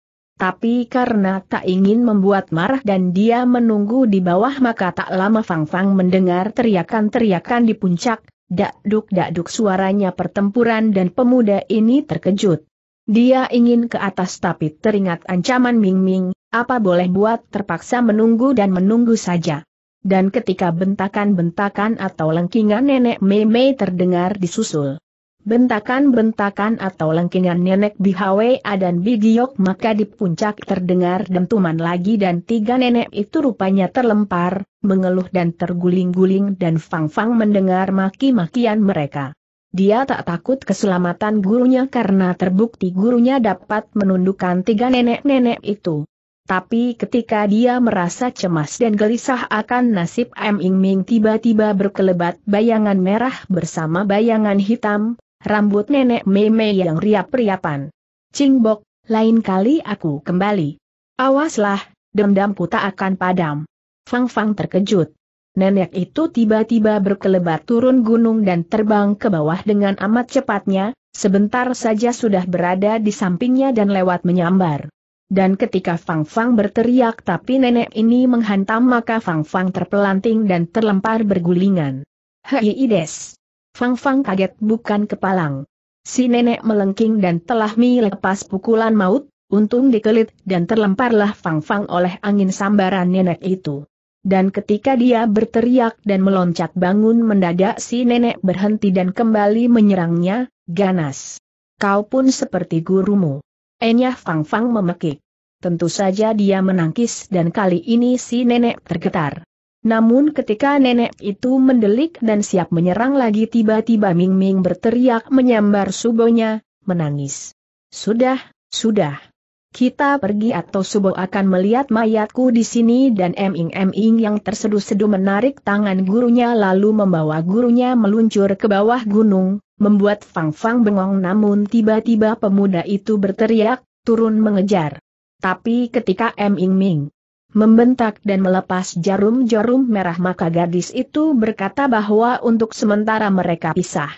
tapi karena tak ingin membuat marah dan dia menunggu di bawah maka tak lama Fang Fang mendengar teriakan-teriakan di puncak, dakduk-dakduk suaranya pertempuran dan pemuda ini terkejut. Dia ingin ke atas tapi teringat ancaman Ming Ming, apa boleh buat terpaksa menunggu dan menunggu saja. Dan ketika bentakan-bentakan atau lengkingan nenek Mei Mei terdengar disusul, Bentakan-bentakan atau lengkingan nenek di Bihawa dan Bigiok maka di puncak terdengar dentuman lagi dan tiga nenek itu rupanya terlempar, mengeluh dan terguling-guling dan Fang Fang mendengar maki-makian mereka. Dia tak takut keselamatan gurunya karena terbukti gurunya dapat menundukkan tiga nenek-nenek itu. Tapi ketika dia merasa cemas dan gelisah akan nasib M. Ing Ming tiba-tiba berkelebat bayangan merah bersama bayangan hitam, rambut nenek Meme yang riap-riapan. Cingbok, lain kali aku kembali. Awaslah, dendamku tak akan padam. Fang Fang terkejut. Nenek itu tiba-tiba berkelebat turun gunung dan terbang ke bawah dengan amat cepatnya, sebentar saja sudah berada di sampingnya dan lewat menyambar. Dan ketika Fang Fang berteriak tapi nenek ini menghantam maka Fang Fang terpelanting dan terlempar bergulingan. Hei Ides! Fang Fang kaget bukan kepalang. Si nenek melengking dan telah melepas pukulan maut, untung dikelit dan terlemparlah Fang Fang oleh angin sambaran nenek itu. Dan ketika dia berteriak dan meloncat bangun mendadak si nenek berhenti dan kembali menyerangnya, ganas. Kau pun seperti gurumu. Enyah Fang Fang memekik. Tentu saja dia menangkis dan kali ini si nenek tergetar. Namun ketika nenek itu mendelik dan siap menyerang lagi tiba-tiba Ming Ming berteriak menyambar subonya, menangis. Sudah, sudah. Kita pergi atau Subo akan melihat mayatku di sini dan Ming Ming yang terseduh-seduh menarik tangan gurunya lalu membawa gurunya meluncur ke bawah gunung, membuat Fang Fang bengong namun tiba-tiba pemuda itu berteriak, turun mengejar. Tapi ketika Ming ming membentak dan melepas jarum-jarum merah maka gadis itu berkata bahwa untuk sementara mereka pisah.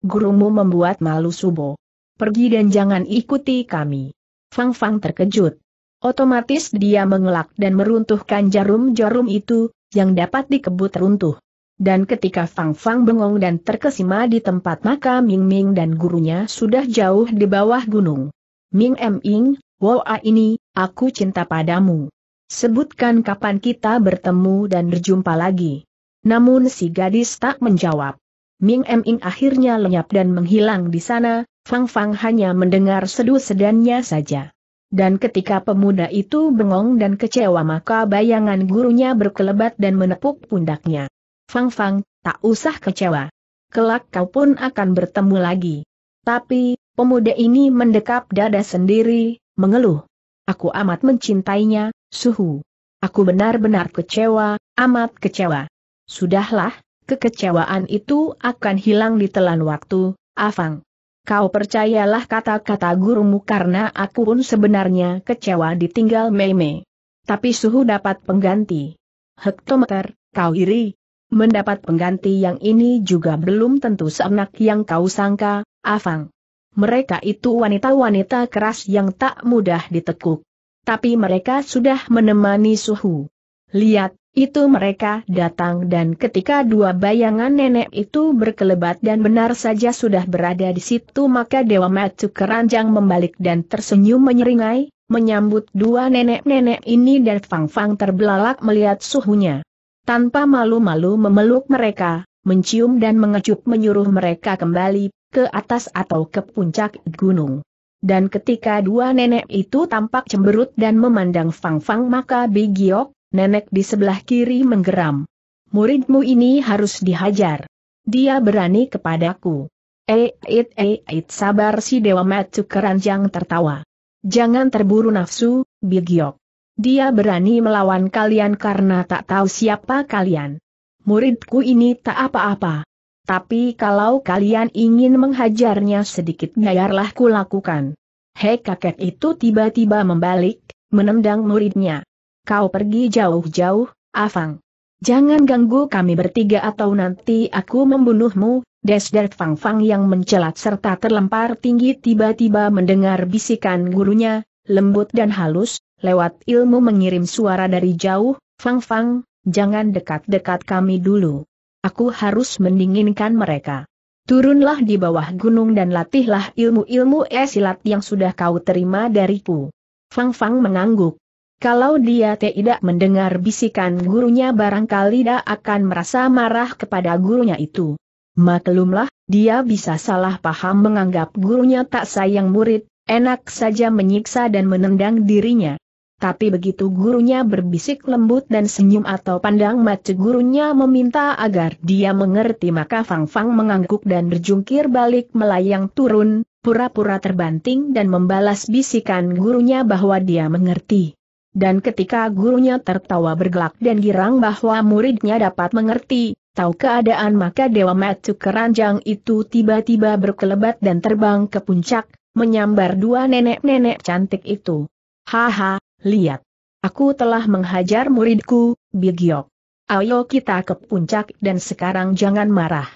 Gurumu membuat malu Subo. Pergi dan jangan ikuti kami. Fang Fang terkejut. Otomatis dia mengelak dan meruntuhkan jarum-jarum itu, yang dapat dikebut runtuh. Dan ketika Fang Fang bengong dan terkesima di tempat maka Ming Ming dan gurunya sudah jauh di bawah gunung. Ming Em Ing, wow ini, aku cinta padamu. Sebutkan kapan kita bertemu dan berjumpa lagi. Namun si gadis tak menjawab. Ming Em Ing akhirnya lenyap dan menghilang di sana, Fang Fang hanya mendengar seduh sedannya saja. Dan ketika pemuda itu bengong dan kecewa maka bayangan gurunya berkelebat dan menepuk pundaknya. Fang Fang, tak usah kecewa. Kelak kau pun akan bertemu lagi. Tapi, pemuda ini mendekap dada sendiri, mengeluh. Aku amat mencintainya, suhu. Aku benar-benar kecewa, amat kecewa. Sudahlah, kekecewaan itu akan hilang di telan waktu, Afang. Kau percayalah kata-kata gurumu karena aku pun sebenarnya kecewa ditinggal Meme. Tapi suhu dapat pengganti. Hektometer, kau iri. Mendapat pengganti yang ini juga belum tentu seenak yang kau sangka, Afang mereka itu wanita-wanita keras yang tak mudah ditekuk. Tapi mereka sudah menemani suhu. Lihat, itu mereka datang dan ketika dua bayangan nenek itu berkelebat dan benar saja sudah berada di situ maka Dewa Matu keranjang membalik dan tersenyum menyeringai, menyambut dua nenek-nenek ini dan Fang Fang terbelalak melihat suhunya. Tanpa malu-malu memeluk mereka, mencium dan mengecup menyuruh mereka kembali ke atas atau ke puncak gunung. Dan ketika dua nenek itu tampak cemberut dan memandang Fang Fang maka Bigiok, nenek di sebelah kiri menggeram. Muridmu ini harus dihajar. Dia berani kepadaku. Eh, eit eit eh, sabar si Dewa Matsu keranjang tertawa. Jangan terburu nafsu, Bigiok. Dia berani melawan kalian karena tak tahu siapa kalian. Muridku ini tak apa-apa. Tapi kalau kalian ingin menghajarnya sedikit biarlah kulakukan. Hei kakek itu tiba-tiba membalik, menendang muridnya. Kau pergi jauh-jauh, Afang. Jangan ganggu kami bertiga atau nanti aku membunuhmu, Desder Fang Fang yang mencelat serta terlempar tinggi tiba-tiba mendengar bisikan gurunya, lembut dan halus, lewat ilmu mengirim suara dari jauh, Fang Fang, jangan dekat-dekat kami dulu. Aku harus mendinginkan mereka. Turunlah di bawah gunung dan latihlah ilmu-ilmu esilat yang sudah kau terima dariku. Fang Fang mengangguk. Kalau dia tidak mendengar bisikan gurunya barangkali dia akan merasa marah kepada gurunya itu. Maklumlah, dia bisa salah paham menganggap gurunya tak sayang murid, enak saja menyiksa dan menendang dirinya tapi begitu gurunya berbisik lembut dan senyum atau pandang mata gurunya meminta agar dia mengerti maka Fang Fang mengangguk dan berjungkir balik melayang turun, pura-pura terbanting dan membalas bisikan gurunya bahwa dia mengerti. Dan ketika gurunya tertawa bergelak dan girang bahwa muridnya dapat mengerti, tahu keadaan maka Dewa Matu keranjang itu tiba-tiba berkelebat dan terbang ke puncak, menyambar dua nenek-nenek cantik itu. Haha, Lihat. Aku telah menghajar muridku, Bigyok. Ayo kita ke puncak dan sekarang jangan marah.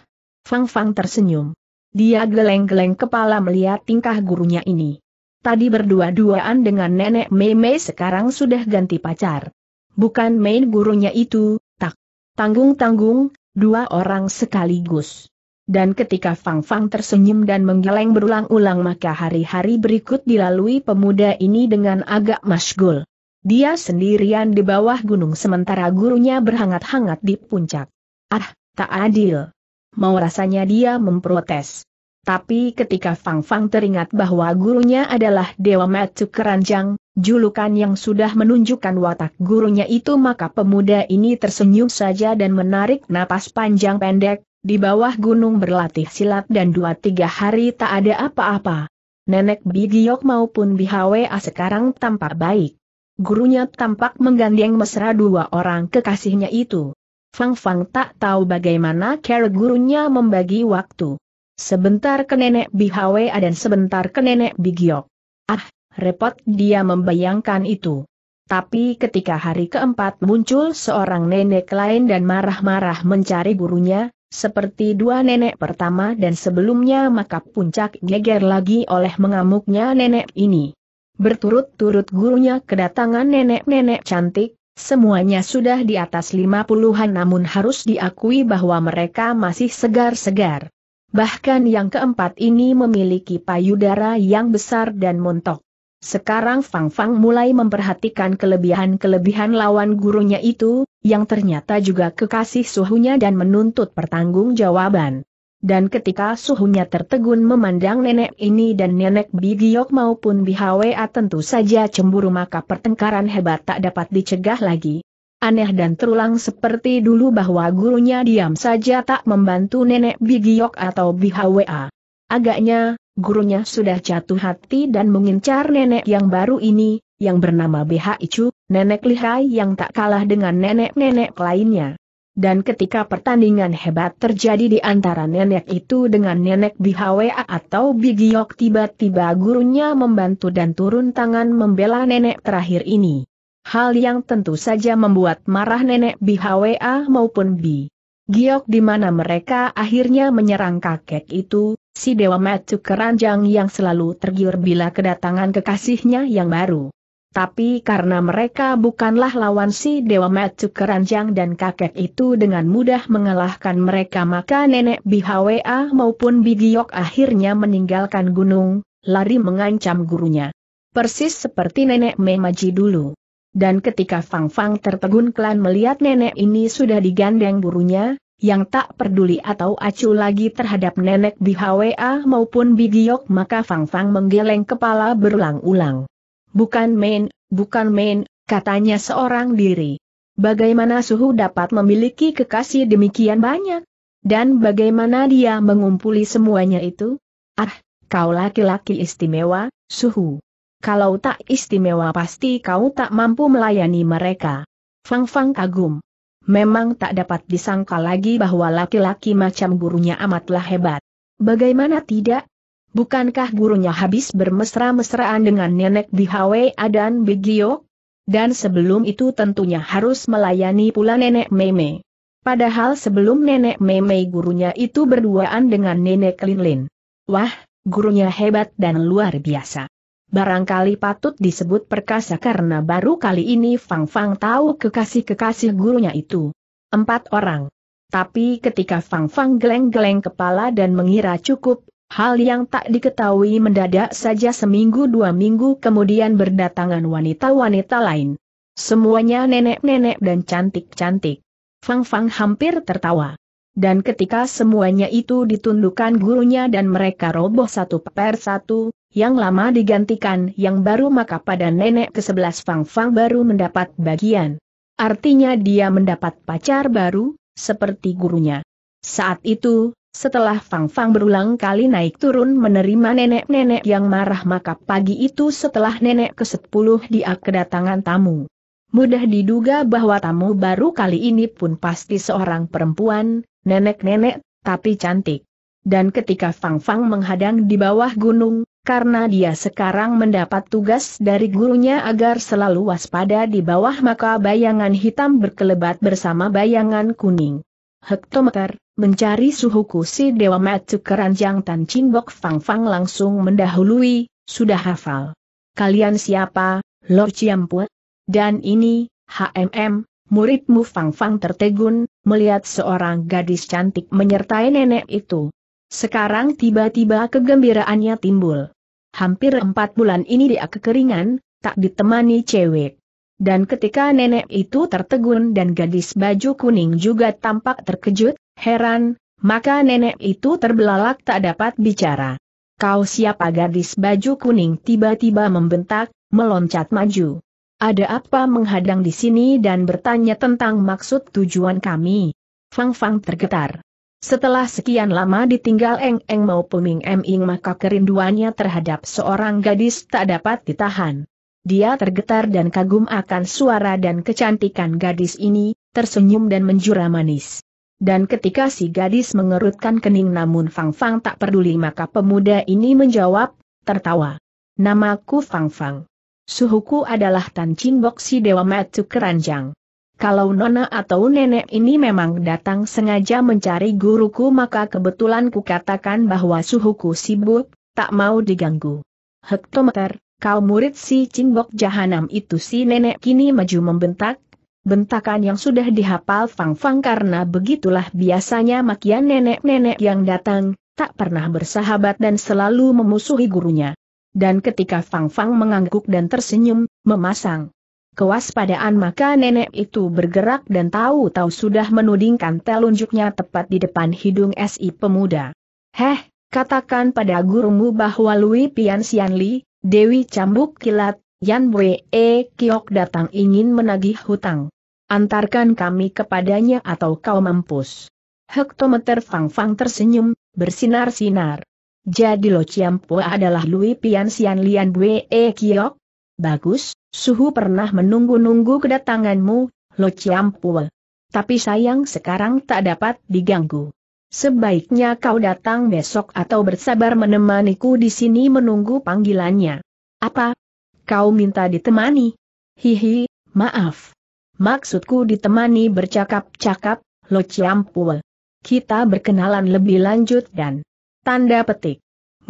Fang Fang tersenyum. Dia geleng-geleng kepala melihat tingkah gurunya ini. Tadi berdua-duaan dengan nenek Meme sekarang sudah ganti pacar. Bukan main gurunya itu, tak. Tanggung-tanggung, dua orang sekaligus. Dan ketika Fang Fang tersenyum dan menggeleng berulang-ulang maka hari-hari berikut dilalui pemuda ini dengan agak masgul. Dia sendirian di bawah gunung sementara gurunya berhangat-hangat di puncak. Ah, tak adil. Mau rasanya dia memprotes. Tapi ketika Fang Fang teringat bahwa gurunya adalah Dewa Matsu Keranjang, julukan yang sudah menunjukkan watak gurunya itu maka pemuda ini tersenyum saja dan menarik napas panjang pendek, di bawah gunung berlatih silat dan dua-tiga hari tak ada apa-apa. Nenek Bigiok maupun Bihwa sekarang tampak baik. Gurunya tampak menggandeng mesra dua orang kekasihnya itu. Fang Fang tak tahu bagaimana cara gurunya membagi waktu. Sebentar ke nenek Bihwa dan sebentar ke nenek Bigiok. Ah, repot dia membayangkan itu. Tapi ketika hari keempat muncul seorang nenek lain dan marah-marah mencari gurunya, seperti dua nenek pertama dan sebelumnya maka puncak geger lagi oleh mengamuknya nenek ini. Berturut-turut gurunya kedatangan nenek-nenek cantik, semuanya sudah di atas lima puluhan namun harus diakui bahwa mereka masih segar-segar. Bahkan yang keempat ini memiliki payudara yang besar dan montok. Sekarang Fang Fang mulai memperhatikan kelebihan-kelebihan lawan gurunya itu, yang ternyata juga kekasih suhunya dan menuntut pertanggungjawaban. Dan ketika suhunya tertegun memandang nenek ini dan nenek Bigiok maupun Bihwa tentu saja cemburu maka pertengkaran hebat tak dapat dicegah lagi. Aneh dan terulang seperti dulu bahwa gurunya diam saja tak membantu nenek Bigiok atau Bihwa. Agaknya, gurunya sudah jatuh hati dan mengincar nenek yang baru ini, yang bernama BH Icu, nenek lihai yang tak kalah dengan nenek-nenek lainnya. Dan ketika pertandingan hebat terjadi di antara nenek itu dengan nenek BHWA atau Bigiok tiba-tiba gurunya membantu dan turun tangan membela nenek terakhir ini. Hal yang tentu saja membuat marah nenek BHWA maupun Bi. Giok di mana mereka akhirnya menyerang kakek itu, Si Dewa Metu Keranjang yang selalu tergiur bila kedatangan kekasihnya yang baru. Tapi karena mereka bukanlah lawan si Dewa Metu Keranjang dan kakek itu dengan mudah mengalahkan mereka maka nenek Bihwa maupun Bigiok akhirnya meninggalkan gunung, lari mengancam gurunya. Persis seperti nenek Memaji dulu. Dan ketika Fang Fang tertegun klan melihat nenek ini sudah digandeng burunya yang tak peduli atau acu lagi terhadap nenek HWA maupun Bigiok maka Fang Fang menggeleng kepala berulang-ulang. Bukan main, bukan main, katanya seorang diri. Bagaimana Suhu dapat memiliki kekasih demikian banyak? Dan bagaimana dia mengumpuli semuanya itu? Ah, kau laki-laki istimewa, Suhu. Kalau tak istimewa pasti kau tak mampu melayani mereka. Fang Fang kagum. Memang tak dapat disangka lagi bahwa laki-laki macam gurunya amatlah hebat. Bagaimana tidak? Bukankah gurunya habis bermesra-mesraan dengan nenek di Hawaii Adan Bigio? Dan sebelum itu tentunya harus melayani pula nenek Meme. Padahal sebelum nenek Meme gurunya itu berduaan dengan nenek Linlin. Wah, gurunya hebat dan luar biasa barangkali patut disebut perkasa karena baru kali ini Fang Fang tahu kekasih-kekasih gurunya itu. Empat orang. Tapi ketika Fang Fang geleng-geleng kepala dan mengira cukup, hal yang tak diketahui mendadak saja seminggu dua minggu kemudian berdatangan wanita-wanita lain. Semuanya nenek-nenek dan cantik-cantik. Fang Fang hampir tertawa. Dan ketika semuanya itu ditundukkan gurunya dan mereka roboh satu per satu, yang lama digantikan yang baru maka pada nenek ke-11 Fang Fang baru mendapat bagian. Artinya dia mendapat pacar baru, seperti gurunya. Saat itu, setelah Fang Fang berulang kali naik turun menerima nenek-nenek yang marah maka pagi itu setelah nenek ke-10 dia kedatangan tamu. Mudah diduga bahwa tamu baru kali ini pun pasti seorang perempuan, nenek-nenek, tapi cantik. Dan ketika Fang Fang menghadang di bawah gunung, karena dia sekarang mendapat tugas dari gurunya agar selalu waspada di bawah maka bayangan hitam berkelebat bersama bayangan kuning. Hektometer, mencari suhu si Dewa Matsu Keranjang Tan Cimbok Fang Fang langsung mendahului, sudah hafal. Kalian siapa, Lord Ciampue? Dan ini, HMM, muridmu Fang Fang tertegun, melihat seorang gadis cantik menyertai nenek itu. Sekarang tiba-tiba kegembiraannya timbul. Hampir empat bulan ini dia kekeringan, tak ditemani cewek. Dan ketika nenek itu tertegun dan gadis baju kuning juga tampak terkejut, heran, maka nenek itu terbelalak tak dapat bicara. Kau siapa gadis baju kuning tiba-tiba membentak, meloncat maju. Ada apa menghadang di sini dan bertanya tentang maksud tujuan kami? Fang Fang tergetar. Setelah sekian lama ditinggal Eng Eng maupun Ming Em Ing maka kerinduannya terhadap seorang gadis tak dapat ditahan. Dia tergetar dan kagum akan suara dan kecantikan gadis ini, tersenyum dan menjura manis. Dan ketika si gadis mengerutkan kening namun Fang Fang tak peduli maka pemuda ini menjawab, tertawa. Namaku Fang Fang. Suhuku adalah Tan Chin Bok si Dewa Matu Keranjang kalau nona atau nenek ini memang datang sengaja mencari guruku maka kebetulan ku katakan bahwa suhuku sibuk, tak mau diganggu. Hektometer, kau murid si cingbok jahanam itu si nenek kini maju membentak, bentakan yang sudah dihafal Fang Fang karena begitulah biasanya makian nenek-nenek yang datang, tak pernah bersahabat dan selalu memusuhi gurunya. Dan ketika Fang Fang mengangguk dan tersenyum, memasang kewaspadaan maka nenek itu bergerak dan tahu-tahu sudah menudingkan telunjuknya tepat di depan hidung si pemuda. Heh, katakan pada gurumu bahwa Lui Pian Sian Li, Dewi Cambuk Kilat, Yan Bwe E Kiok datang ingin menagih hutang. Antarkan kami kepadanya atau kau mampus. Hektometer Fang Fang tersenyum, bersinar-sinar. Jadi Lo Ciampo adalah Lui Pian Sian Lian Bwe E Kiok? Bagus, Suhu pernah menunggu-nunggu kedatanganmu, Lo Chiampue. Tapi sayang sekarang tak dapat diganggu. Sebaiknya kau datang besok atau bersabar menemaniku di sini menunggu panggilannya. Apa? Kau minta ditemani? Hihi, maaf. Maksudku ditemani bercakap-cakap, Lo Chiampue. Kita berkenalan lebih lanjut dan... Tanda petik.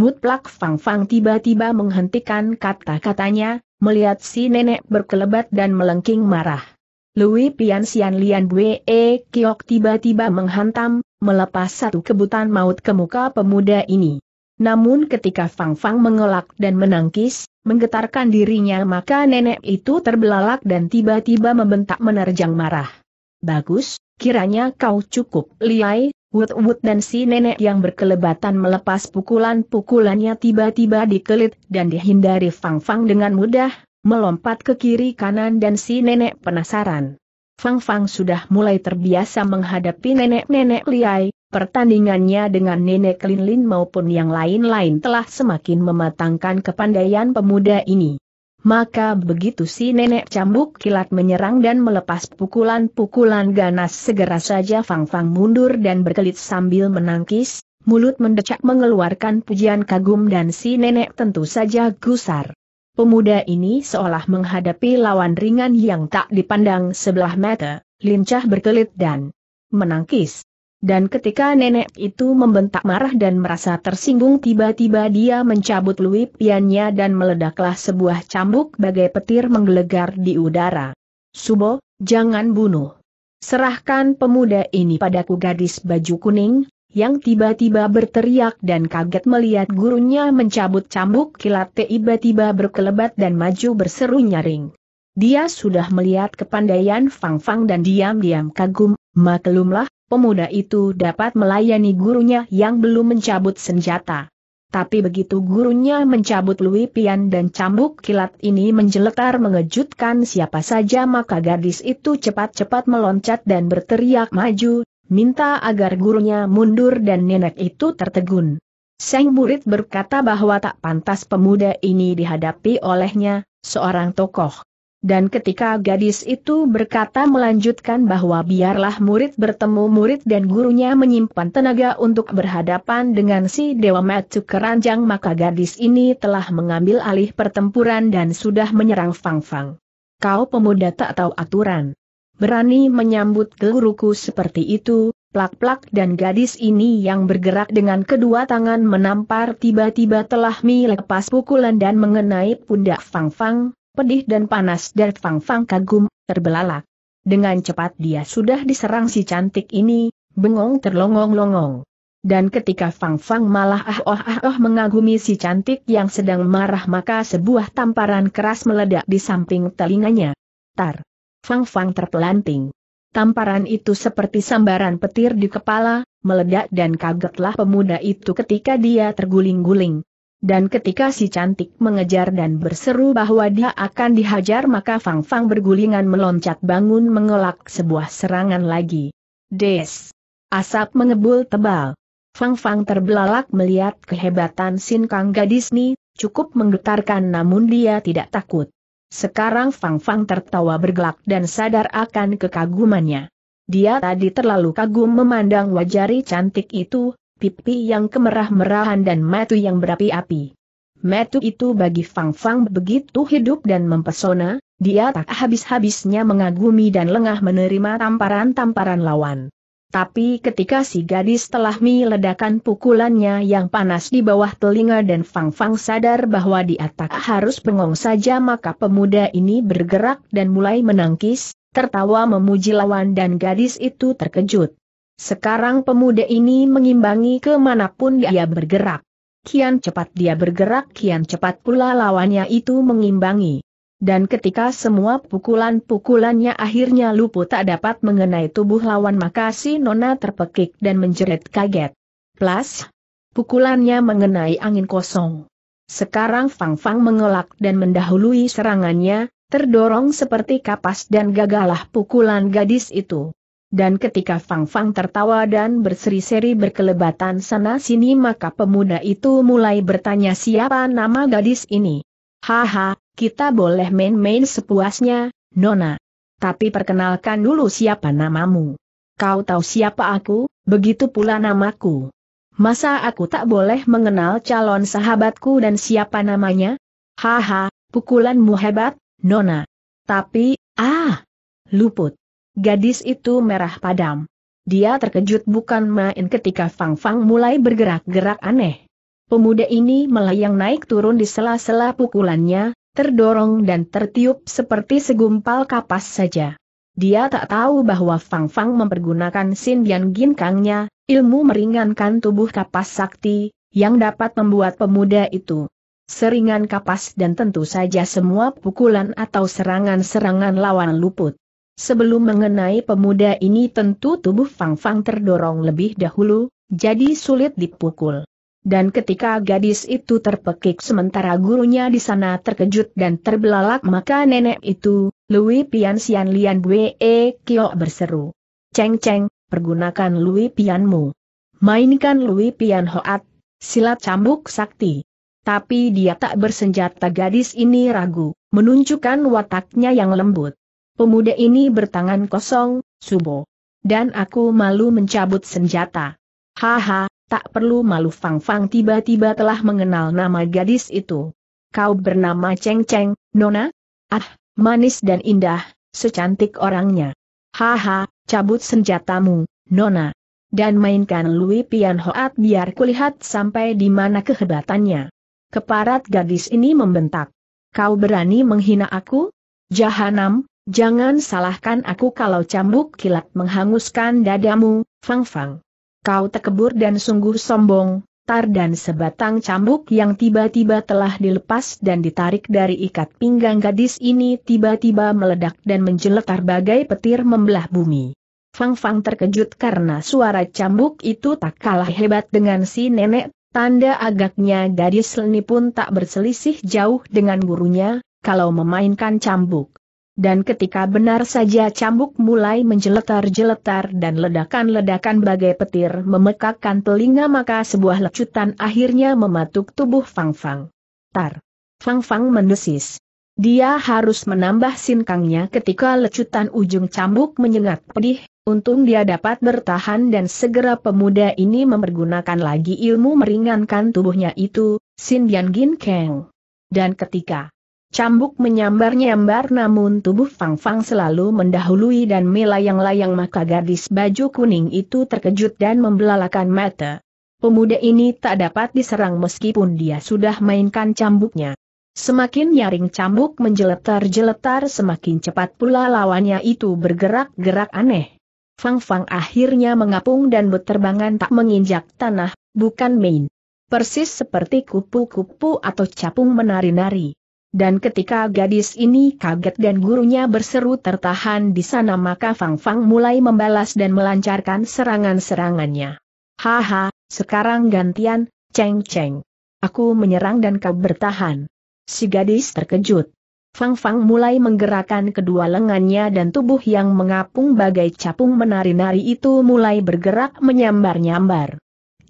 Mutlak Fang Fang tiba-tiba menghentikan kata-katanya, melihat si nenek berkelebat dan melengking marah. Lui Pian Sian Lian Bue E Kiok tiba-tiba menghantam, melepas satu kebutan maut ke muka pemuda ini. Namun ketika Fang Fang mengelak dan menangkis, menggetarkan dirinya maka nenek itu terbelalak dan tiba-tiba membentak menerjang marah. Bagus, kiranya kau cukup liai, Wut-wut dan si nenek yang berkelebatan melepas pukulan-pukulannya tiba-tiba dikelit dan dihindari Fang Fang dengan mudah, melompat ke kiri kanan dan si nenek penasaran. Fang Fang sudah mulai terbiasa menghadapi nenek-nenek liai, pertandingannya dengan nenek Lin Lin maupun yang lain-lain telah semakin mematangkan kepandaian pemuda ini. Maka begitu si nenek cambuk kilat menyerang dan melepas pukulan-pukulan ganas segera saja Fang Fang mundur dan berkelit sambil menangkis, mulut mendecak mengeluarkan pujian kagum dan si nenek tentu saja gusar. Pemuda ini seolah menghadapi lawan ringan yang tak dipandang sebelah mata, lincah berkelit dan menangkis. Dan ketika nenek itu membentak marah dan merasa tersinggung tiba-tiba dia mencabut luip piannya dan meledaklah sebuah cambuk bagai petir menggelegar di udara. Subo, jangan bunuh. Serahkan pemuda ini padaku gadis baju kuning, yang tiba-tiba berteriak dan kaget melihat gurunya mencabut cambuk kilat tiba-tiba berkelebat dan maju berseru nyaring. Dia sudah melihat kepandaian Fang Fang dan diam-diam kagum, maklumlah, pemuda itu dapat melayani gurunya yang belum mencabut senjata. Tapi begitu gurunya mencabut Lui Pian dan cambuk kilat ini menjeletar mengejutkan siapa saja maka gadis itu cepat-cepat meloncat dan berteriak maju, minta agar gurunya mundur dan nenek itu tertegun. Sang murid berkata bahwa tak pantas pemuda ini dihadapi olehnya, seorang tokoh. Dan ketika gadis itu berkata melanjutkan bahwa biarlah murid bertemu murid dan gurunya menyimpan tenaga untuk berhadapan dengan si Dewa Matsu Keranjang maka gadis ini telah mengambil alih pertempuran dan sudah menyerang Fang Fang. Kau pemuda tak tahu aturan. Berani menyambut guruku seperti itu, plak-plak dan gadis ini yang bergerak dengan kedua tangan menampar tiba-tiba telah melepas pukulan dan mengenai pundak Fang Fang, pedih dan panas dan Fang Fang kagum, terbelalak. Dengan cepat dia sudah diserang si cantik ini, bengong terlongong-longong. Dan ketika Fang Fang malah ah oh ah oh mengagumi si cantik yang sedang marah maka sebuah tamparan keras meledak di samping telinganya. Tar! Fang Fang terpelanting. Tamparan itu seperti sambaran petir di kepala, meledak dan kagetlah pemuda itu ketika dia terguling-guling. Dan ketika si cantik mengejar dan berseru bahwa dia akan dihajar maka Fang Fang bergulingan meloncat bangun mengelak sebuah serangan lagi. Des! Asap mengebul tebal. Fang Fang terbelalak melihat kehebatan Sin Kang gadis ini, cukup menggetarkan namun dia tidak takut. Sekarang Fang Fang tertawa bergelak dan sadar akan kekagumannya. Dia tadi terlalu kagum memandang wajari cantik itu, pipi yang kemerah-merahan dan metu yang berapi-api. Metu itu bagi Fang Fang begitu hidup dan mempesona, dia tak habis-habisnya mengagumi dan lengah menerima tamparan-tamparan lawan. Tapi ketika si gadis telah meledakan pukulannya yang panas di bawah telinga dan Fang Fang sadar bahwa di atas harus bengong saja maka pemuda ini bergerak dan mulai menangkis, tertawa memuji lawan dan gadis itu terkejut. Sekarang pemuda ini mengimbangi kemanapun dia bergerak. Kian cepat dia bergerak, kian cepat pula lawannya itu mengimbangi. Dan ketika semua pukulan-pukulannya akhirnya luput tak dapat mengenai tubuh lawan maka si Nona terpekik dan menjerit kaget. Plus, pukulannya mengenai angin kosong. Sekarang Fang Fang mengelak dan mendahului serangannya, terdorong seperti kapas dan gagalah pukulan gadis itu dan ketika Fang Fang tertawa dan berseri-seri berkelebatan sana-sini maka pemuda itu mulai bertanya siapa nama gadis ini. Haha, kita boleh main-main sepuasnya, Nona. Tapi perkenalkan dulu siapa namamu. Kau tahu siapa aku, begitu pula namaku. Masa aku tak boleh mengenal calon sahabatku dan siapa namanya? Haha, pukulanmu hebat, Nona. Tapi, ah, luput. Gadis itu merah padam. Dia terkejut bukan main ketika Fang Fang mulai bergerak-gerak aneh. Pemuda ini melayang naik turun di sela-sela pukulannya, terdorong dan tertiup seperti segumpal kapas saja. Dia tak tahu bahwa Fang Fang mempergunakan Sindian Ginkangnya, ilmu meringankan tubuh kapas sakti, yang dapat membuat pemuda itu seringan kapas dan tentu saja semua pukulan atau serangan-serangan lawan luput. Sebelum mengenai pemuda ini tentu tubuh Fang Fang terdorong lebih dahulu, jadi sulit dipukul. Dan ketika gadis itu terpekik sementara gurunya di sana terkejut dan terbelalak maka nenek itu, Lui Pian Sian Lian Bue e Kio berseru. Ceng Ceng, pergunakan Lui Pianmu. Mainkan Lui Pian Hoat, silat cambuk sakti. Tapi dia tak bersenjata gadis ini ragu, menunjukkan wataknya yang lembut pemuda ini bertangan kosong, Subo. Dan aku malu mencabut senjata. Haha, tak perlu malu Fang Fang tiba-tiba telah mengenal nama gadis itu. Kau bernama Ceng Ceng, Nona? Ah, manis dan indah, secantik orangnya. Haha, cabut senjatamu, Nona. Dan mainkan Lui Pian Hoat biar kulihat sampai di mana kehebatannya. Keparat gadis ini membentak. Kau berani menghina aku? Jahanam, Jangan salahkan aku kalau cambuk kilat menghanguskan dadamu, Fang Fang. Kau tekebur dan sungguh sombong, tar dan sebatang cambuk yang tiba-tiba telah dilepas dan ditarik dari ikat pinggang gadis ini tiba-tiba meledak dan menjeletar bagai petir membelah bumi. Fang Fang terkejut karena suara cambuk itu tak kalah hebat dengan si nenek, tanda agaknya gadis leni pun tak berselisih jauh dengan gurunya, kalau memainkan cambuk dan ketika benar saja cambuk mulai menjeletar-jeletar dan ledakan-ledakan bagai petir memekakkan telinga maka sebuah lecutan akhirnya mematuk tubuh Fang Fang. Tar. Fang Fang mendesis. Dia harus menambah sinkangnya ketika lecutan ujung cambuk menyengat pedih, untung dia dapat bertahan dan segera pemuda ini mempergunakan lagi ilmu meringankan tubuhnya itu, Sin Bian Gin Keng. Dan ketika Cambuk menyambar-nyambar namun tubuh Fang Fang selalu mendahului dan melayang-layang maka gadis baju kuning itu terkejut dan membelalakan mata. Pemuda ini tak dapat diserang meskipun dia sudah mainkan cambuknya. Semakin nyaring cambuk menjeletar-jeletar semakin cepat pula lawannya itu bergerak-gerak aneh. Fang Fang akhirnya mengapung dan berterbangan tak menginjak tanah, bukan main. Persis seperti kupu-kupu atau capung menari-nari. Dan ketika gadis ini kaget dan gurunya berseru tertahan di sana maka Fang Fang mulai membalas dan melancarkan serangan-serangannya. Haha, sekarang gantian, Cheng Cheng. Aku menyerang dan kau bertahan. Si gadis terkejut. Fang Fang mulai menggerakkan kedua lengannya dan tubuh yang mengapung bagai capung menari-nari itu mulai bergerak menyambar-nyambar.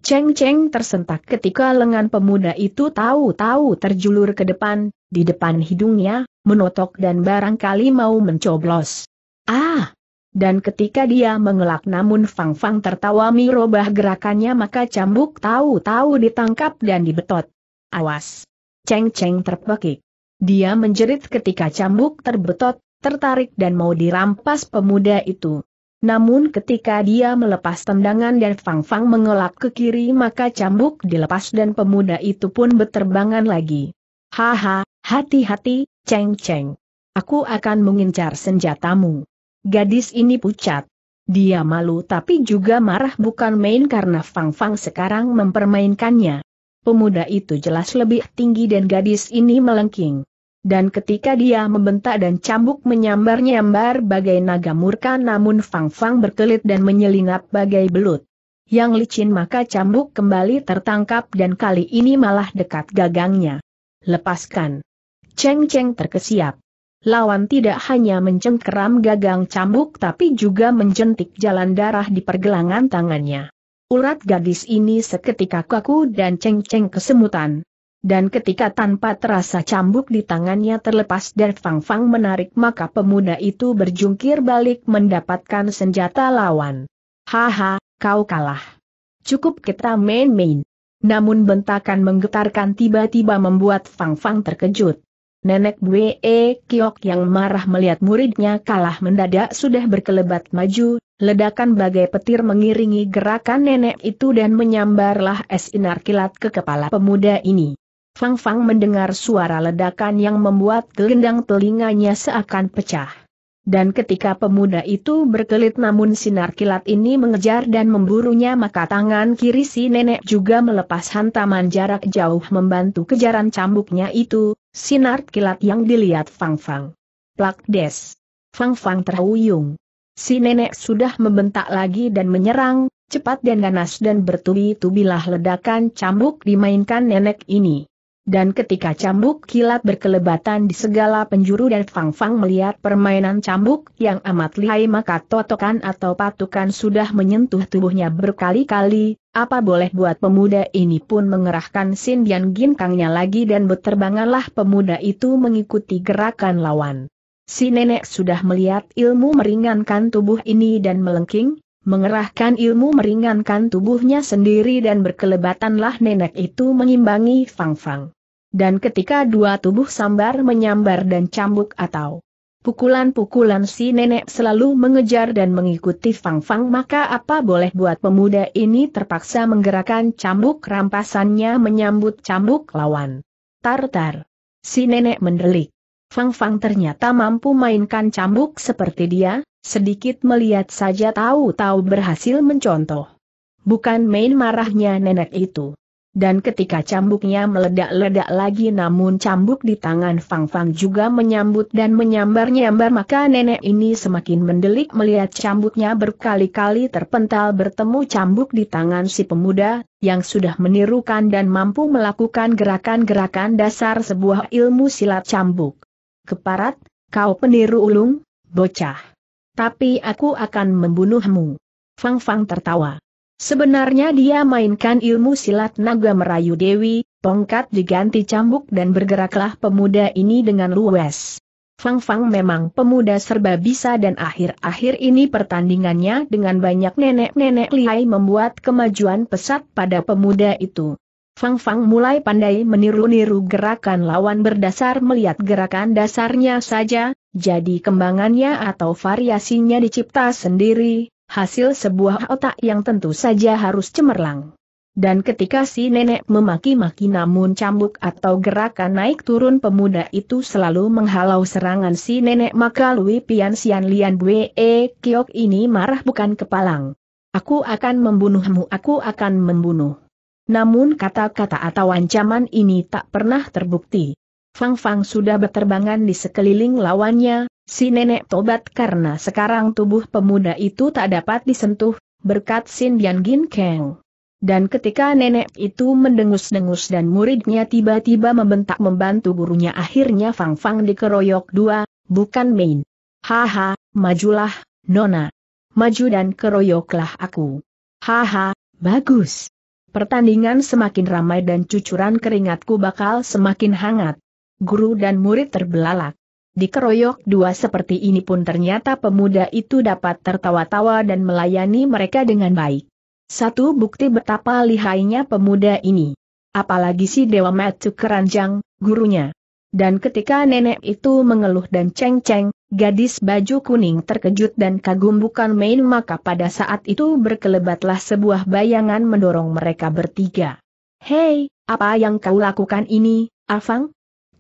Cheng Cheng tersentak ketika lengan pemuda itu tahu-tahu terjulur ke depan, di depan hidungnya, menotok dan barangkali mau mencoblos. Ah! Dan ketika dia mengelak namun Fang Fang tertawa mirobah gerakannya maka cambuk tahu-tahu ditangkap dan dibetot. Awas! Cheng Cheng terpekik. Dia menjerit ketika cambuk terbetot, tertarik dan mau dirampas pemuda itu. Namun ketika dia melepas tendangan dan Fang Fang mengelak ke kiri maka cambuk dilepas dan pemuda itu pun beterbangan lagi. Haha, Hati-hati, ceng-ceng. Aku akan mengincar senjatamu. Gadis ini pucat. Dia malu tapi juga marah bukan main karena Fang Fang sekarang mempermainkannya. Pemuda itu jelas lebih tinggi dan gadis ini melengking. Dan ketika dia membentak dan cambuk menyambar-nyambar bagai naga murka namun Fang Fang berkelit dan menyelinap bagai belut. Yang licin maka cambuk kembali tertangkap dan kali ini malah dekat gagangnya. Lepaskan. Cheng Cheng terkesiap. Lawan tidak hanya mencengkeram gagang cambuk tapi juga menjentik jalan darah di pergelangan tangannya. Urat gadis ini seketika kaku dan Cheng Cheng kesemutan. Dan ketika tanpa terasa cambuk di tangannya terlepas dari Fang Fang menarik maka pemuda itu berjungkir balik mendapatkan senjata lawan. Haha, kau kalah. Cukup kita main-main. Namun bentakan menggetarkan tiba-tiba membuat Fang Fang terkejut. Nenek Bwe Kiok yang marah melihat muridnya kalah mendadak sudah berkelebat maju, ledakan bagai petir mengiringi gerakan nenek itu dan menyambarlah es inar kilat ke kepala pemuda ini. Fang Fang mendengar suara ledakan yang membuat gelendang telinganya seakan pecah. Dan ketika pemuda itu berkelit namun sinar kilat ini mengejar dan memburunya maka tangan kiri si nenek juga melepas hantaman jarak jauh membantu kejaran cambuknya itu, sinar kilat yang dilihat Fang Fang. Plak des. Fang Fang terhuyung. Si nenek sudah membentak lagi dan menyerang, cepat dan ganas dan bertubi-tubilah ledakan cambuk dimainkan nenek ini. Dan ketika cambuk kilat berkelebatan di segala penjuru dan Fang Fang melihat permainan cambuk yang amat lihai maka totokan atau patukan sudah menyentuh tubuhnya berkali-kali, apa boleh buat pemuda ini pun mengerahkan Sin Sindian Ginkangnya lagi dan berterbanganlah pemuda itu mengikuti gerakan lawan. Si nenek sudah melihat ilmu meringankan tubuh ini dan melengking, Mengerahkan ilmu meringankan tubuhnya sendiri dan berkelebatanlah nenek itu mengimbangi Fang Fang. Dan ketika dua tubuh sambar menyambar dan cambuk atau pukulan-pukulan si nenek selalu mengejar dan mengikuti Fang Fang maka apa boleh buat pemuda ini terpaksa menggerakkan cambuk rampasannya menyambut cambuk lawan. Tar tar, Si nenek mendelik. Fang Fang ternyata mampu mainkan cambuk seperti dia, Sedikit melihat saja tahu-tahu berhasil mencontoh. Bukan main marahnya nenek itu. Dan ketika cambuknya meledak-ledak lagi namun cambuk di tangan Fang Fang juga menyambut dan menyambar-nyambar maka nenek ini semakin mendelik melihat cambuknya berkali-kali terpental bertemu cambuk di tangan si pemuda, yang sudah menirukan dan mampu melakukan gerakan-gerakan dasar sebuah ilmu silat cambuk. Keparat, kau peniru ulung, bocah. Tapi aku akan membunuhmu. Fang Fang tertawa. Sebenarnya dia mainkan ilmu silat naga merayu Dewi, tongkat diganti cambuk dan bergeraklah pemuda ini dengan luwes. Fang Fang memang pemuda serba bisa dan akhir-akhir ini pertandingannya dengan banyak nenek-nenek lihai membuat kemajuan pesat pada pemuda itu. Fang Fang mulai pandai meniru-niru gerakan lawan berdasar melihat gerakan dasarnya saja, jadi kembangannya atau variasinya dicipta sendiri, hasil sebuah otak yang tentu saja harus cemerlang. Dan ketika si nenek memaki-maki namun cambuk atau gerakan naik turun pemuda itu selalu menghalau serangan si nenek maka Lui Pian Sian Lian Bue e Kiok ini marah bukan kepalang. Aku akan membunuhmu, aku akan membunuh. Namun kata-kata atau ancaman ini tak pernah terbukti. Fang Fang sudah berterbangan di sekeliling lawannya, si nenek tobat karena sekarang tubuh pemuda itu tak dapat disentuh, berkat Sin Dian Gin Kang. Dan ketika nenek itu mendengus-dengus dan muridnya tiba-tiba membentak membantu gurunya akhirnya Fang Fang dikeroyok dua, bukan main. Haha, majulah, Nona. Maju dan keroyoklah aku. Haha, bagus. Pertandingan semakin ramai dan cucuran keringatku bakal semakin hangat guru dan murid terbelalak. Dikeroyok dua seperti ini pun ternyata pemuda itu dapat tertawa-tawa dan melayani mereka dengan baik. Satu bukti betapa lihainya pemuda ini. Apalagi si Dewa Matsu Keranjang, gurunya. Dan ketika nenek itu mengeluh dan ceng-ceng, gadis baju kuning terkejut dan kagum bukan main maka pada saat itu berkelebatlah sebuah bayangan mendorong mereka bertiga. Hei, apa yang kau lakukan ini, Afang?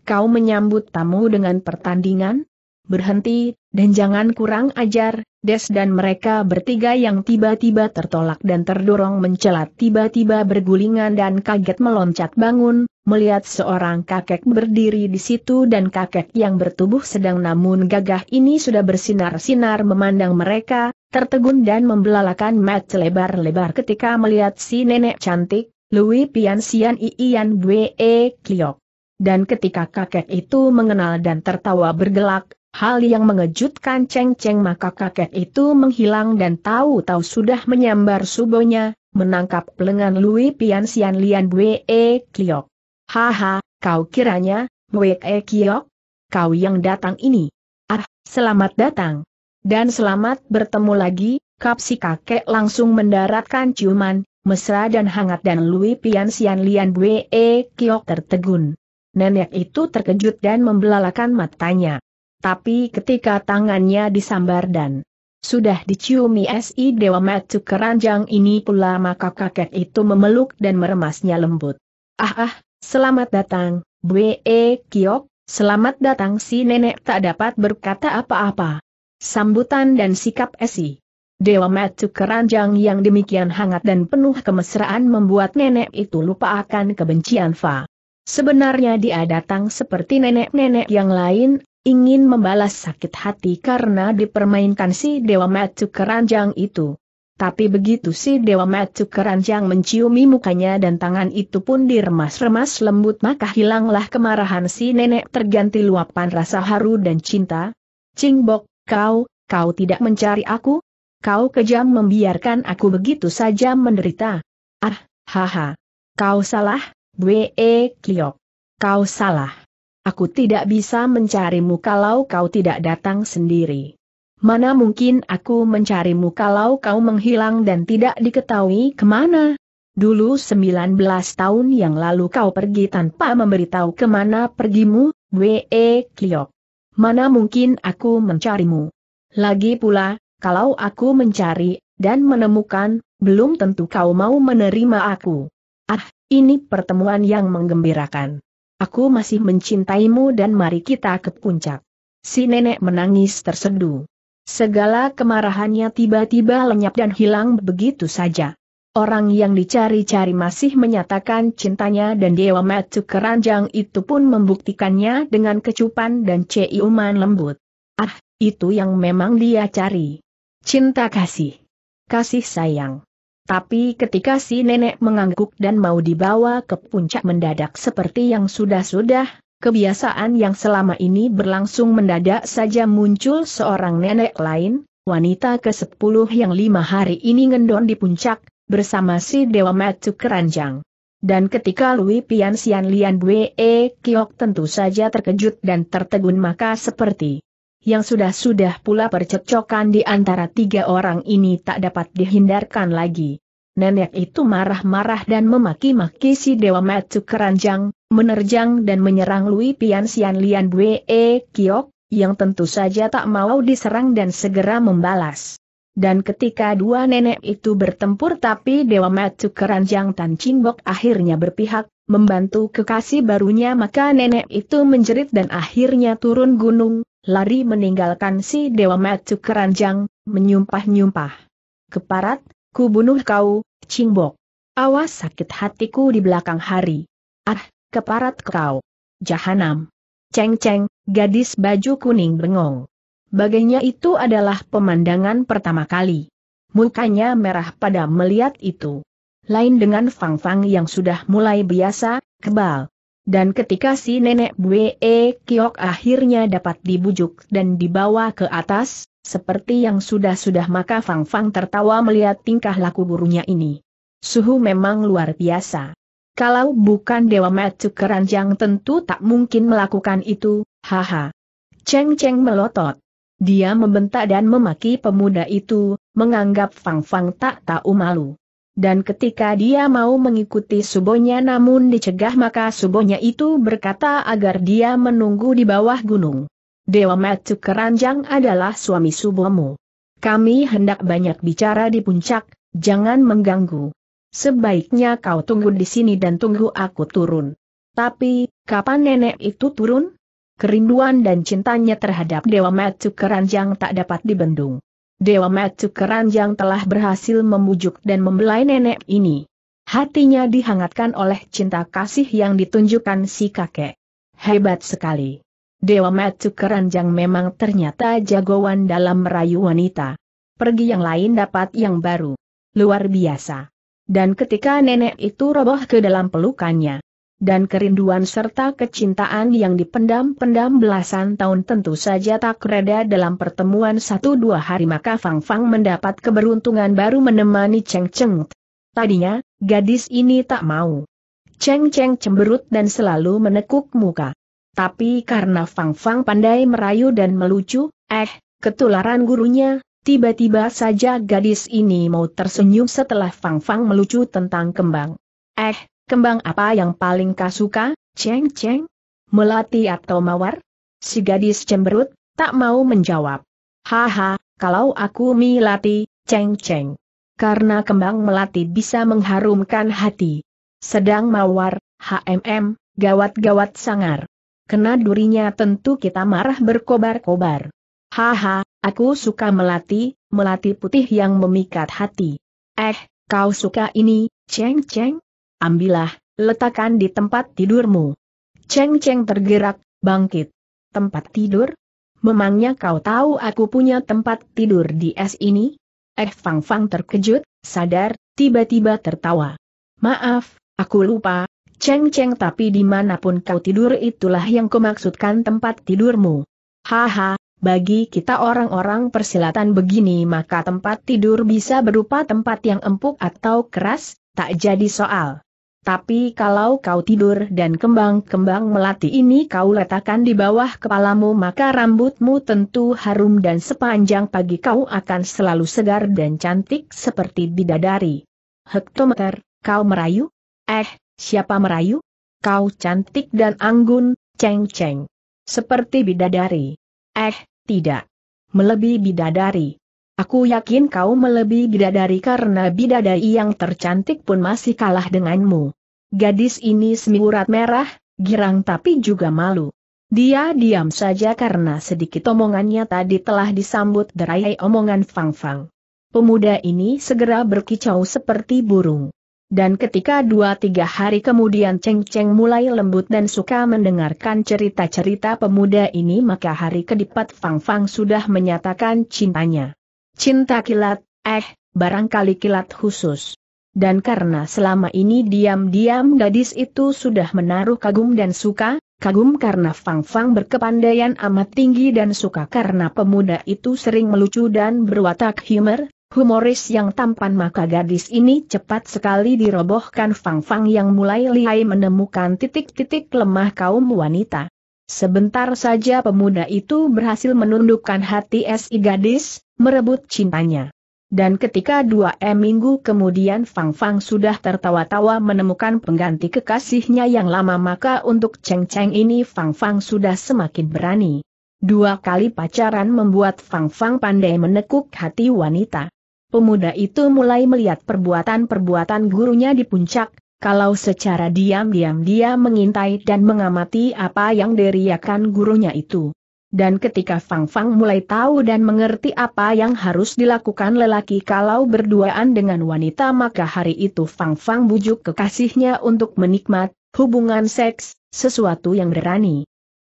kau menyambut tamu dengan pertandingan? Berhenti, dan jangan kurang ajar, Des dan mereka bertiga yang tiba-tiba tertolak dan terdorong mencelat tiba-tiba bergulingan dan kaget meloncat bangun, melihat seorang kakek berdiri di situ dan kakek yang bertubuh sedang namun gagah ini sudah bersinar-sinar memandang mereka, tertegun dan membelalakan mat lebar-lebar ketika melihat si nenek cantik, Louis Pian Sian Iian Bwe Kliok. Dan ketika kakek itu mengenal dan tertawa bergelak, hal yang mengejutkan ceng-ceng maka kakek itu menghilang dan tahu-tahu sudah menyambar subonya, menangkap lengan Lui Pian Sian Lian Wee e Haha, kau kiranya, Wee e Kau yang datang ini. Ah, selamat datang. Dan selamat bertemu lagi, kapsi kakek langsung mendaratkan ciuman, mesra dan hangat dan Lui Pian Sian Lian Wee Kiyok tertegun. Nenek itu terkejut dan membelalakan matanya. Tapi ketika tangannya disambar dan sudah diciumi si Dewa Matsu keranjang ini pula maka kakek itu memeluk dan meremasnya lembut. Ah ah, selamat datang, Bwe e Kiok, selamat datang si nenek tak dapat berkata apa-apa. Sambutan dan sikap si Dewa Matsu keranjang yang demikian hangat dan penuh kemesraan membuat nenek itu lupa akan kebencian Fa. Sebenarnya dia datang seperti nenek-nenek yang lain, ingin membalas sakit hati karena dipermainkan si Dewa Matu Keranjang itu. Tapi begitu si Dewa Matu Keranjang menciumi mukanya dan tangan itu pun diremas-remas lembut maka hilanglah kemarahan si nenek terganti luapan rasa haru dan cinta. Cingbok, kau, kau tidak mencari aku? Kau kejam membiarkan aku begitu saja menderita. Ah, haha. Kau salah, Bwe Kliok. Kau salah. Aku tidak bisa mencarimu kalau kau tidak datang sendiri. Mana mungkin aku mencarimu kalau kau menghilang dan tidak diketahui kemana? Dulu 19 tahun yang lalu kau pergi tanpa memberitahu kemana pergimu, Bwe Kliok. Mana mungkin aku mencarimu? Lagi pula, kalau aku mencari, dan menemukan, belum tentu kau mau menerima aku. Ah, ini pertemuan yang menggembirakan. Aku masih mencintaimu dan mari kita ke puncak. Si nenek menangis terseduh. Segala kemarahannya tiba-tiba lenyap dan hilang begitu saja. Orang yang dicari-cari masih menyatakan cintanya dan Dewa Matu Keranjang itu pun membuktikannya dengan kecupan dan ciuman lembut. Ah, itu yang memang dia cari. Cinta kasih. Kasih sayang. Tapi ketika si nenek mengangguk dan mau dibawa ke puncak mendadak seperti yang sudah-sudah, kebiasaan yang selama ini berlangsung mendadak saja muncul seorang nenek lain, wanita ke-10 yang lima hari ini ngendon di puncak, bersama si Dewa Matu Keranjang. Dan ketika Lui Pian Sian Lian Bwe Kiok tentu saja terkejut dan tertegun maka seperti yang sudah-sudah pula percekcokan di antara tiga orang ini tak dapat dihindarkan lagi. Nenek itu marah-marah dan memaki-maki si Dewa Matsu Keranjang, menerjang dan menyerang Lui Pian Sian Lian Bue e Kiok, yang tentu saja tak mau diserang dan segera membalas. Dan ketika dua nenek itu bertempur tapi Dewa Matsu Keranjang Tan Cimbok akhirnya berpihak, membantu kekasih barunya maka nenek itu menjerit dan akhirnya turun gunung, lari meninggalkan si Dewa Matsu Keranjang, menyumpah-nyumpah. Keparat, ku bunuh kau, Cingbok. Awas sakit hatiku di belakang hari. Ah, keparat kau. Jahanam. Ceng-ceng, gadis baju kuning bengong. Bagainya itu adalah pemandangan pertama kali. Mukanya merah pada melihat itu. Lain dengan Fang Fang yang sudah mulai biasa, kebal. Dan ketika si nenek Bue Kiok akhirnya dapat dibujuk dan dibawa ke atas, seperti yang sudah-sudah maka Fang Fang tertawa melihat tingkah laku burunya ini. Suhu memang luar biasa. Kalau bukan Dewa Matsu Keranjang tentu tak mungkin melakukan itu, haha. Cheng Cheng melotot. Dia membentak dan memaki pemuda itu, menganggap Fang Fang tak tahu malu. Dan ketika dia mau mengikuti subonya namun dicegah maka subonya itu berkata agar dia menunggu di bawah gunung. Dewa Matu Keranjang adalah suami subomu. Kami hendak banyak bicara di puncak, jangan mengganggu. Sebaiknya kau tunggu di sini dan tunggu aku turun. Tapi, kapan nenek itu turun? Kerinduan dan cintanya terhadap Dewa Matu Keranjang tak dapat dibendung. Dewa Matu Keranjang telah berhasil memujuk dan membelai nenek ini. Hatinya dihangatkan oleh cinta kasih yang ditunjukkan si kakek. Hebat sekali. Dewa Matu Keranjang memang ternyata jagoan dalam merayu wanita. Pergi yang lain dapat yang baru. Luar biasa. Dan ketika nenek itu roboh ke dalam pelukannya, dan kerinduan serta kecintaan yang dipendam-pendam belasan tahun tentu saja tak reda dalam pertemuan satu dua hari maka Fang Fang mendapat keberuntungan baru menemani Cheng Cheng. Tadinya, gadis ini tak mau. Cheng Cheng cemberut dan selalu menekuk muka. Tapi karena Fang Fang pandai merayu dan melucu, eh, ketularan gurunya, Tiba-tiba saja gadis ini mau tersenyum setelah Fang Fang melucu tentang kembang. Eh, Kembang apa yang paling kau suka, Ceng Ceng? Melati atau mawar? Si gadis cemberut, tak mau menjawab. Haha, kalau aku milati, Ceng Ceng. Karena kembang melati bisa mengharumkan hati. Sedang mawar, HMM, gawat-gawat sangar. Kena durinya tentu kita marah berkobar-kobar. Haha, aku suka melati, melati putih yang memikat hati. Eh, kau suka ini, Ceng Ceng? ambillah, letakkan di tempat tidurmu. Cheng Cheng tergerak, bangkit. Tempat tidur? Memangnya kau tahu aku punya tempat tidur di es ini? Eh Fang Fang terkejut, sadar, tiba-tiba tertawa. Maaf, aku lupa, Cheng Cheng tapi dimanapun kau tidur itulah yang kumaksudkan tempat tidurmu. Haha, bagi kita orang-orang persilatan begini maka tempat tidur bisa berupa tempat yang empuk atau keras, tak jadi soal. Tapi kalau kau tidur dan kembang-kembang melati ini kau letakkan di bawah kepalamu maka rambutmu tentu harum dan sepanjang pagi kau akan selalu segar dan cantik seperti bidadari. Hektometer, kau merayu? Eh, siapa merayu? Kau cantik dan anggun, ceng-ceng. Seperti bidadari. Eh, tidak. Melebihi bidadari. Aku yakin kau melebihi bidadari karena bidadari yang tercantik pun masih kalah denganmu. Gadis ini semiurat merah, girang tapi juga malu. Dia diam saja karena sedikit omongannya tadi telah disambut derai omongan Fang Fang. Pemuda ini segera berkicau seperti burung. Dan ketika dua-tiga hari kemudian Cheng Cheng mulai lembut dan suka mendengarkan cerita-cerita pemuda ini maka hari kedipat Fang Fang sudah menyatakan cintanya. Cinta kilat, eh, barangkali kilat khusus. Dan karena selama ini diam-diam gadis itu sudah menaruh kagum dan suka, kagum karena Fang Fang berkepandaian amat tinggi dan suka karena pemuda itu sering melucu dan berwatak humor, humoris yang tampan maka gadis ini cepat sekali dirobohkan Fang Fang yang mulai lihai menemukan titik-titik lemah kaum wanita. Sebentar saja pemuda itu berhasil menundukkan hati si gadis, merebut cintanya. Dan ketika dua e minggu kemudian Fang Fang sudah tertawa-tawa menemukan pengganti kekasihnya yang lama maka untuk Cheng Cheng ini Fang Fang sudah semakin berani. Dua kali pacaran membuat Fang Fang pandai menekuk hati wanita. Pemuda itu mulai melihat perbuatan-perbuatan gurunya di puncak, kalau secara diam-diam dia mengintai dan mengamati apa yang diriakan gurunya itu. Dan ketika Fang Fang mulai tahu dan mengerti apa yang harus dilakukan lelaki kalau berduaan dengan wanita maka hari itu Fang Fang bujuk kekasihnya untuk menikmat hubungan seks, sesuatu yang berani.